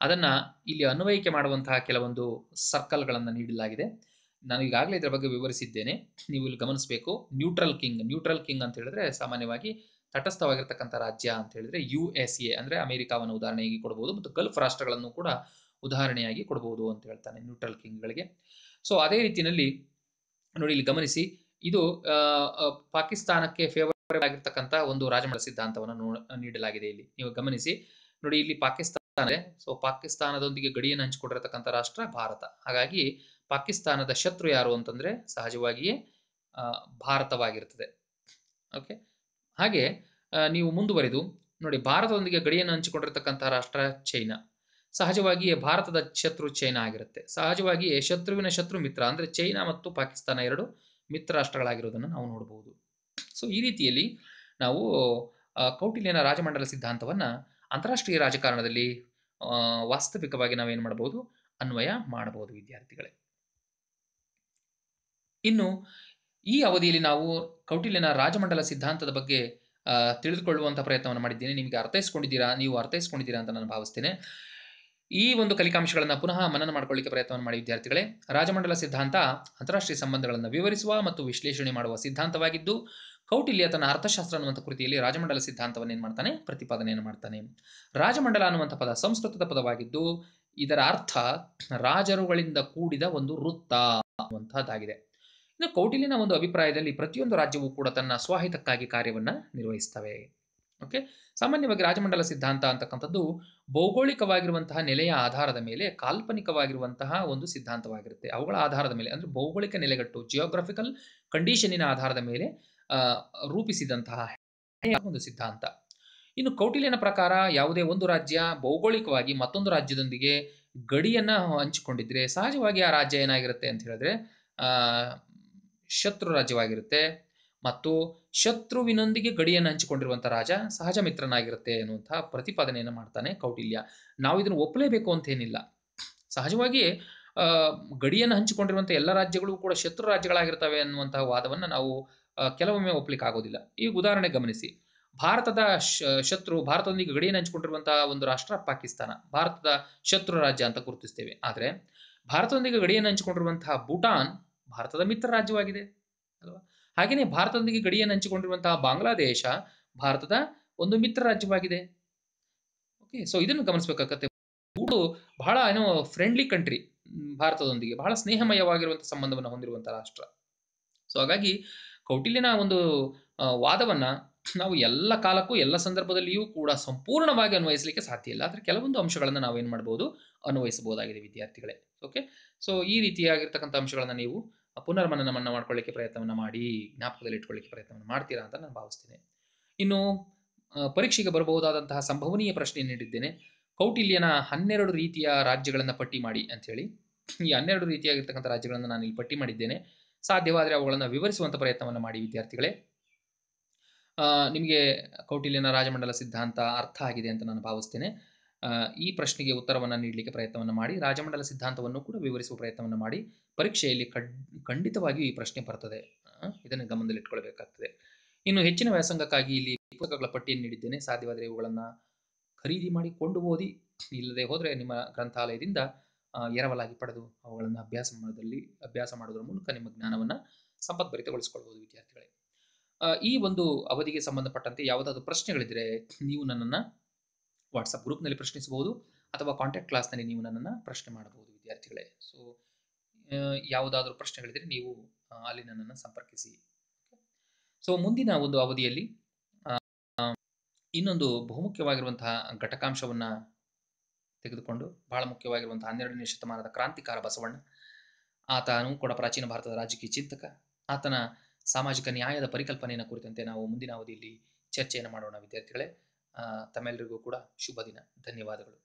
ಅದನ್ನು ಇಲ್ಲಿ ಅನ್ವಯಿಕೆ ಮಾಡುವಂತಹ ಕೆಲವೊಂದು ಸರ್ಕಲ್ಗಳನ್ನು ನೀಡಲಾಗಿದೆ ನಾನು ಈಗಾಗಲೇ ಇದರ ಬಗ್ಗೆ ವಿವರಿಸಿದ್ದೇನೆ ನೀವು ಇಲ್ಲಿ ಗಮನಿಸಬೇಕು ನ್ಯೂಟ್ರಲ್ ಕಿಂಗ್ ನ್ಯೂಟ್ರಲ್ ಕಿಂಗ್ ಅಂತ ಹೇಳಿದ್ರೆ ಸಾಮಾನ್ಯವಾಗಿ ತಟಸ್ಥವಾಗಿರ್ತಕ್ಕಂಥ ರಾಜ್ಯ ಅಂತ ಹೇಳಿದ್ರೆ ಯು ಎಸ್ ಎ ಅಂದರೆ ಅಮೆರಿಕಾವನ್ನು ಉದಾಹರಣೆಯಾಗಿ ಕೊಡಬಹುದು ಮತ್ತು ಗಲ್ಫ್ ರಾಷ್ಟ್ರಗಳನ್ನು ಕೂಡ ಉದಾಹರಣೆಯಾಗಿ ಕೊಡಬಹುದು ಅಂತ ಹೇಳ್ತಾನೆ ನ್ಯೂಟ್ರಲ್ ಕಿಂಗ್ಗಳಿಗೆ ಸೊ ಅದೇ ರೀತಿಯಲ್ಲಿ ನೋಡಿ ಇಲ್ಲಿ ಗಮನಿಸಿ ಇದು ಪಾಕಿಸ್ತಾನಕ್ಕೆ ಫೇವರ್ ಆಗಿರ್ತಕ್ಕಂಥ ಒಂದು ರಾಜಮಂಡಲ ಸಿದ್ಧಾಂತವನ್ನು ನೀಡಲಾಗಿದೆ ಇಲ್ಲಿ ನೀವು ಗಮನಿಸಿ ನೋಡಿ ಇಲ್ಲಿ ಪಾಕಿಸ್ತಾನ ಸೊ ಪಾಕಿಸ್ತಾನದೊಂದಿಗೆ ಗಡಿಯನ್ನು ಹಂಚಿಕೊಂಡಿರತಕ್ಕಂಥ ರಾಷ್ಟ್ರ ಭಾರತ ಹಾಗಾಗಿ ಪಾಕಿಸ್ತಾನದ ಶತ್ರು ಯಾರು ಅಂತಂದ್ರೆ ಸಹಜವಾಗಿಯೇ ಭಾರತವಾಗಿರ್ತದೆ ಓಕೆ ಹಾಗೆ ನೀವು ಮುಂದುವರೆದು ನೋಡಿ ಭಾರತದೊಂದಿಗೆ ಗಡಿಯನ್ನು ಹಂಚಿಕೊಂಡಿರತಕ್ಕಂತಹ ರಾಷ್ಟ್ರ ಚೈನಾ ಸಹಜವಾಗಿಯೇ ಭಾರತದ ಶತ್ರು ಚೈನಾ ಆಗಿರುತ್ತೆ ಸಹಜವಾಗಿಯೇ ಶತ್ರುವಿನ ಶತ್ರು ಮಿತ್ರ ಅಂದ್ರೆ ಚೈನಾ ಮತ್ತು ಪಾಕಿಸ್ತಾನ ಎರಡು ಮಿತ್ರ ರಾಷ್ಟ್ರಗಳಾಗಿರೋದನ್ನು ನಾವು ನೋಡಬಹುದು ಸೊ ಈ ರೀತಿಯಲ್ಲಿ ನಾವು ಕೌಟಿಲ್ಯನ ರಾಜಮಂಡಲ ಸಿದ್ಧಾಂತವನ್ನು ಅಂತಾರಾಷ್ಟ್ರೀಯ ರಾಜಕಾರಣದಲ್ಲಿ ವಾಸ್ತವಿಕವಾಗಿ ನಾವೇನು ಮಾಡಬಹುದು ಅನ್ವಯ ಮಾಡಬಹುದು ವಿದ್ಯಾರ್ಥಿಗಳೇ ಇನ್ನು ಈ ಅವಧಿಯಲ್ಲಿ ನಾವು ಕೌಟಿಲ್ಯನ ರಾಜಮಂಡಲ ಸಿದ್ಧಾಂತದ ಬಗ್ಗೆ ತಿಳಿದುಕೊಳ್ಳುವಂಥ ಪ್ರಯತ್ನವನ್ನು ಮಾಡಿದ್ದೇನೆ ನಿಮಗೆ ಅರ್ಥೈಸ್ಕೊಂಡಿದ್ದೀರಾ ನೀವು ಅರ್ಥೈಸ್ಕೊಂಡಿದ್ದೀರಾ ಅಂತ ನಾನು ಭಾವಿಸ್ತೇನೆ ಈ ಒಂದು ಕಲಿಕಾಂಶಗಳನ್ನು ಪುನಃ ಮನನ ಮಾಡಿಕೊಳ್ಳಿಕ್ಕೆ ಪ್ರಯತ್ನವನ್ನು ಮಾಡಿ ವಿದ್ಯಾರ್ಥಿಗಳೇ ರಾಜಮಂಡಲ ಸಿದ್ಧಾಂತ ಅಂತಾರಾಷ್ಟ್ರೀಯ ಸಂಬಂಧಗಳನ್ನು ವಿವರಿಸುವ ಮತ್ತು ವಿಶ್ಲೇಷಣೆ ಮಾಡುವ ಸಿದ್ಧಾಂತವಾಗಿದ್ದು ಕೌಟಿಲ್ಯ ತನ್ನ ಅರ್ಥಶಾಸ್ತ್ರ ಅನ್ನುವಂಥ ಕೃತಿಯಲ್ಲಿ ರಾಜಮಂಡಲ ಸಿದ್ಧಾಂತವನ್ನು ಏನು ಮಾಡ್ತಾನೆ ಪ್ರತಿಪಾದನೆಯನ್ನು ಮಾಡ್ತಾನೆ ರಾಜಮಂಡಲ ಅನ್ನುವಂಥ ಪದ ಸಂಸ್ಕೃತದ ಪದವಾಗಿದ್ದು ಇದರ ಅರ್ಥ ರಾಜರುಗಳಿಂದ ಕೂಡಿದ ಒಂದು ವೃತ್ತ ಅನ್ನುವಂತಹದ್ದಾಗಿದೆ ಇನ್ನು ಕೌಟಿಲ್ಯನ ಒಂದು ಅಭಿಪ್ರಾಯದಲ್ಲಿ ಪ್ರತಿಯೊಂದು ರಾಜ್ಯವೂ ಕೂಡ ತನ್ನ ಸ್ವಾಹಿತಕ್ಕಾಗಿ ಕಾರ್ಯವನ್ನು ನಿರ್ವಹಿಸ್ತವೆ ಓಕೆ ಸಾಮಾನ್ಯವಾಗಿ ರಾಜಮಂಡಲ ಸಿದ್ಧಾಂತ ಅಂತಕ್ಕಂಥದ್ದು ಭೌಗೋಳಿಕವಾಗಿರುವಂತಹ ನೆಲೆಯ ಆಧಾರದ ಮೇಲೆ ಕಾಲ್ಪನಿಕವಾಗಿರುವಂತಹ ಒಂದು ಸಿದ್ಧಾಂತವಾಗಿರುತ್ತೆ ಅವುಗಳ ಆಧಾರದ ಮೇಲೆ ಅಂದ್ರೆ ಭೌಗೋಳಿಕ ನೆಲೆಗಟ್ಟು ಜಿಯೋಗ್ರಫಿಕಲ್ ಕಂಡೀಷನಿನ ಆಧಾರದ ಮೇಲೆ ರೂಪಿಸಿದಂತಹ ಒಂದು ಸಿದ್ಧಾಂತ ಇನ್ನು ಕೌಟಿಲ್ಯನ ಪ್ರಕಾರ ಯಾವುದೇ ಒಂದು ರಾಜ್ಯ ಭೌಗೋಳಿಕವಾಗಿ ಮತ್ತೊಂದು ರಾಜ್ಯದೊಂದಿಗೆ ಗಡಿಯನ್ನು ಹಂಚಿಕೊಂಡಿದ್ರೆ ಸಹಜವಾಗಿ ಆ ರಾಜ್ಯ ಏನಾಗಿರುತ್ತೆ ಅಂತ ಹೇಳಿದ್ರೆ ಶತ್ರು ರಾಜ್ಯವಾಗಿರುತ್ತೆ ಮತ್ತು ಶತ್ರುವಿನೊಂದಿಗೆ ಗಡಿಯನ್ನು ಹಂಚಿಕೊಂಡಿರುವಂತಹ ರಾಜ ಸಹಜ ಮಿತ್ರನಾಗಿರುತ್ತೆ ಎನ್ನುವಂತಹ ಪ್ರತಿಪಾದನೆಯನ್ನು ಮಾಡ್ತಾನೆ ಕೌಟಿಲ್ಯ ನಾವು ಇದನ್ನು ಒಪ್ಪಲೇಬೇಕು ಅಂತೇನಿಲ್ಲ ಸಹಜವಾಗಿ ಗಡಿಯನ್ನು ಹಂಚಿಕೊಂಡಿರುವಂತಹ ಎಲ್ಲ ರಾಜ್ಯಗಳು ಕೂಡ ಶತ್ರು ರಾಜ್ಯಗಳಾಗಿರ್ತವೆ ಅನ್ನುವಂತಹ ವಾದವನ್ನು ನಾವು ಕೆಲವೊಮ್ಮೆ ಒಪ್ಪಲಿಕ್ಕೆ ಆಗೋದಿಲ್ಲ ಈಗ ಉದಾಹರಣೆ ಗಮನಿಸಿ ಭಾರತದ ಶತ್ರು ಭಾರತದೊಂದಿಗೆ ಗಡಿಯನ್ನು ಹಂಚಿಕೊಂಡಿರುವಂತಹ ಒಂದು ರಾಷ್ಟ್ರ ಪಾಕಿಸ್ತಾನ ಭಾರತದ ಶತ್ರು ರಾಜ್ಯ ಅಂತ ಗುರುತಿಸ್ತೇವೆ ಆದರೆ ಭಾರತದೊಂದಿಗೆ ಗಡಿಯನ್ನು ಹಂಚಿಕೊಂಡಿರುವಂತಹ ಭೂಟಾನ್ ಭಾರತದ ಮಿತ್ರ ರಾಜ್ಯವಾಗಿದೆ ಅಲ್ವಾ ಹಾಗೆಯೇ ಭಾರತದೊಂದಿಗೆ ಗಡಿಯನ್ನು ಹಂಚಿಕೊಂಡಿರುವಂತಹ ಬಾಂಗ್ಲಾದೇಶ ಭಾರತದ ಒಂದು ಮಿತ್ರ ರಾಜ್ಯವಾಗಿದೆ ಓಕೆ ಸೊ ಇದನ್ನು ಗಮನಿಸಬೇಕಾಗತ್ತೆ ಕೂಡ ಬಹಳ ಏನೋ ಫ್ರೆಂಡ್ಲಿ ಕಂಟ್ರಿ ಭಾರತದೊಂದಿಗೆ ಬಹಳ ಸ್ನೇಹಮಯವಾಗಿರುವಂತಹ ಸಂಬಂಧವನ್ನು ಹೊಂದಿರುವಂತಹ ರಾಷ್ಟ್ರ ಸೊ ಹಾಗಾಗಿ ಕೌಟಿಲ್ಯನ ಒಂದು ವಾದವನ್ನ ನಾವು ಎಲ್ಲ ಕಾಲಕ್ಕೂ ಎಲ್ಲ ಸಂದರ್ಭದಲ್ಲಿಯೂ ಕೂಡ ಸಂಪೂರ್ಣವಾಗಿ ಅನ್ವಯಿಸಲಿಕ್ಕೆ ಸಾಧ್ಯ ಇಲ್ಲ ಆದರೆ ಕೆಲವೊಂದು ಅಂಶಗಳನ್ನು ನಾವೇನು ಮಾಡ್ಬೋದು ಅನ್ವಯಿಸಬಹುದಾಗಿದೆ ವಿದ್ಯಾರ್ಥಿಗಳೇ ಓಕೆ ಸೊ ಈ ರೀತಿಯಾಗಿರ್ತಕ್ಕಂಥ ಅಂಶಗಳನ್ನು ನೀವು ಪುನರ್ಮನನ ಮನ್ನ ಮಾಡ್ಕೊಳ್ಳಿಕ್ಕೆ ಪ್ರಯತ್ನವನ್ನು ಮಾಡಿ ಜ್ಞಾಪಕದಲ್ಲಿ ಇಟ್ಕೊಳ್ಳಿಕ್ಕೆ ಪ್ರಯತ್ನವನ್ನು ಮಾಡ್ತೀರಾ ಅಂತ ನಾನು ಭಾವಿಸ್ತೇನೆ ಇನ್ನು ಪರೀಕ್ಷೆಗೆ ಬರಬಹುದಾದಂತಹ ಸಂಭವನೀಯ ಪ್ರಶ್ನೆ ನೀಡಿದ್ದೇನೆ ಕೌಟಿಲ್ಯನ ಹನ್ನೆರಡು ರೀತಿಯ ರಾಜ್ಯಗಳನ್ನು ಪಟ್ಟಿ ಮಾಡಿ ಹೇಳಿ ಈ ಹನ್ನೆರಡು ರೀತಿಯಾಗಿರ್ತಕ್ಕಂಥ ರಾಜ್ಯಗಳನ್ನು ನಾನು ಇಲ್ಲಿ ಪಟ್ಟಿ ಮಾಡಿದ್ದೇನೆ ಸಾಧ್ಯವಾದರೆ ಅವುಗಳನ್ನು ವಿವರಿಸುವಂಥ ಪ್ರಯತ್ನವನ್ನು ಮಾಡಿ ವಿದ್ಯಾರ್ಥಿಗಳೇ ನಿಮಗೆ ಕೌಟಿಲ್ಯನ ರಾಜಮಂಡಲ ಸಿದ್ಧಾಂತ ಅರ್ಥ ಆಗಿದೆ ಅಂತ ನಾನು ಭಾವಿಸ್ತೇನೆ ಈ ಪ್ರಶ್ನೆಗೆ ಉತ್ತರವನ್ನು ನೀಡಲಿಕ್ಕೆ ಪ್ರಯತ್ನವನ್ನು ಮಾಡಿ ರಾಜಮಂಡಲ ಸಿದ್ಧಾಂತವನ್ನು ಕೂಡ ವಿವರಿಸುವ ಪ್ರಯತ್ನವನ್ನು ಮಾಡಿ ಪರೀಕ್ಷೆಯಲ್ಲಿ ಖಂಡಿತವಾಗಿಯೂ ಈ ಪ್ರಶ್ನೆ ಬರ್ತದೆ ಇದನ್ನು ಗಮನದಲ್ಲಿಟ್ಕೊಳ್ಬೇಕಾಗ್ತದೆ ಇನ್ನು ಹೆಚ್ಚಿನ ವ್ಯಾಸಂಗಕ್ಕಾಗಿ ಇಲ್ಲಿ ಪುಸ್ತಕಗಳ ಪಟ್ಟಿಯನ್ನು ನೀಡಿದ್ದೇನೆ ಸಾಧ್ಯವಾದರೆ ಇವುಗಳನ್ನು ಖರೀದಿ ಮಾಡಿ ಕೊಂಡು ಓದಿ ಇಲ್ಲದೆ ಹೋದರೆ ನಿಮ್ಮ ಗ್ರಂಥಾಲಯದಿಂದ ಎರವಲಾಗಿ ಪಡೆದು ಅವುಗಳನ್ನು ಅಭ್ಯಾಸ ಮಾಡೋದಲ್ಲಿ ಅಭ್ಯಾಸ ಮಾಡೋದ್ರ ಮೂಲಕ ನಿಮ್ಮ ಜ್ಞಾನವನ್ನು ಸಂಪದ್ಭರಿತಗೊಳಿಸಿಕೊಳ್ಬೋದು ವಿದ್ಯಾರ್ಥಿಗಳೇ ಈ ಒಂದು ಅವಧಿಗೆ ಸಂಬಂಧಪಟ್ಟಂತೆ ಯಾವುದಾದ್ರೂ ಪ್ರಶ್ನೆಗಳಿದ್ದರೆ ನೀವು ನನ್ನನ್ನು ವಾಟ್ಸಪ್ ಗ್ರೂಪ್ನಲ್ಲಿ ಪ್ರಶ್ನಿಸಬಹುದು ಅಥವಾ ಕಾಂಟ್ಯಾಕ್ಟ್ ಕ್ಲಾಸ್ನಲ್ಲಿ ನೀವು ನನ್ನನ್ನು ಪ್ರಶ್ನೆ ಮಾಡಬಹುದು ವಿದ್ಯಾರ್ಥಿಗಳೇ ಸೊ ಯಾವುದಾದ್ರೂ ಪ್ರಶ್ನೆಗಳಿದ್ರೆ ನೀವು ಅಲ್ಲಿ ನನ್ನನ್ನು ಸಂಪರ್ಕಿಸಿ ಸೊ ಮುಂದಿನ ಒಂದು ಅವಧಿಯಲ್ಲಿ ಇನ್ನೊಂದು ಬಹುಮುಖ್ಯವಾಗಿರುವಂತಹ ಘಟಕಾಂಶವನ್ನು ತೆಗೆದುಕೊಂಡು ಬಹಳ ಮುಖ್ಯವಾಗಿರುವಂತಹ ಹನ್ನೆರಡನೇ ಶತಮಾನದ ಕ್ರಾಂತಿಕಾರ ಬಸವಣ್ಣ ಆತನೂ ಕೂಡ ಪ್ರಾಚೀನ ಭಾರತದ ರಾಜಕೀಯ ಚಿಂತಕ ಆತನ ಸಾಮಾಜಿಕ ನ್ಯಾಯದ ಪರಿಕಲ್ಪನೆಯನ್ನು ಕುರಿತಂತೆ ನಾವು ಮುಂದಿನ ಅವಧಿಯಲ್ಲಿ ಚರ್ಚೆಯನ್ನು ಮಾಡೋಣ ವಿದ್ಯಾರ್ಥಿಗಳೇ ತಮ್ಮೆಲ್ಲರಿಗೂ ಕೂಡ ಶುಭ ದಿನ ಧನ್ಯವಾದಗಳು.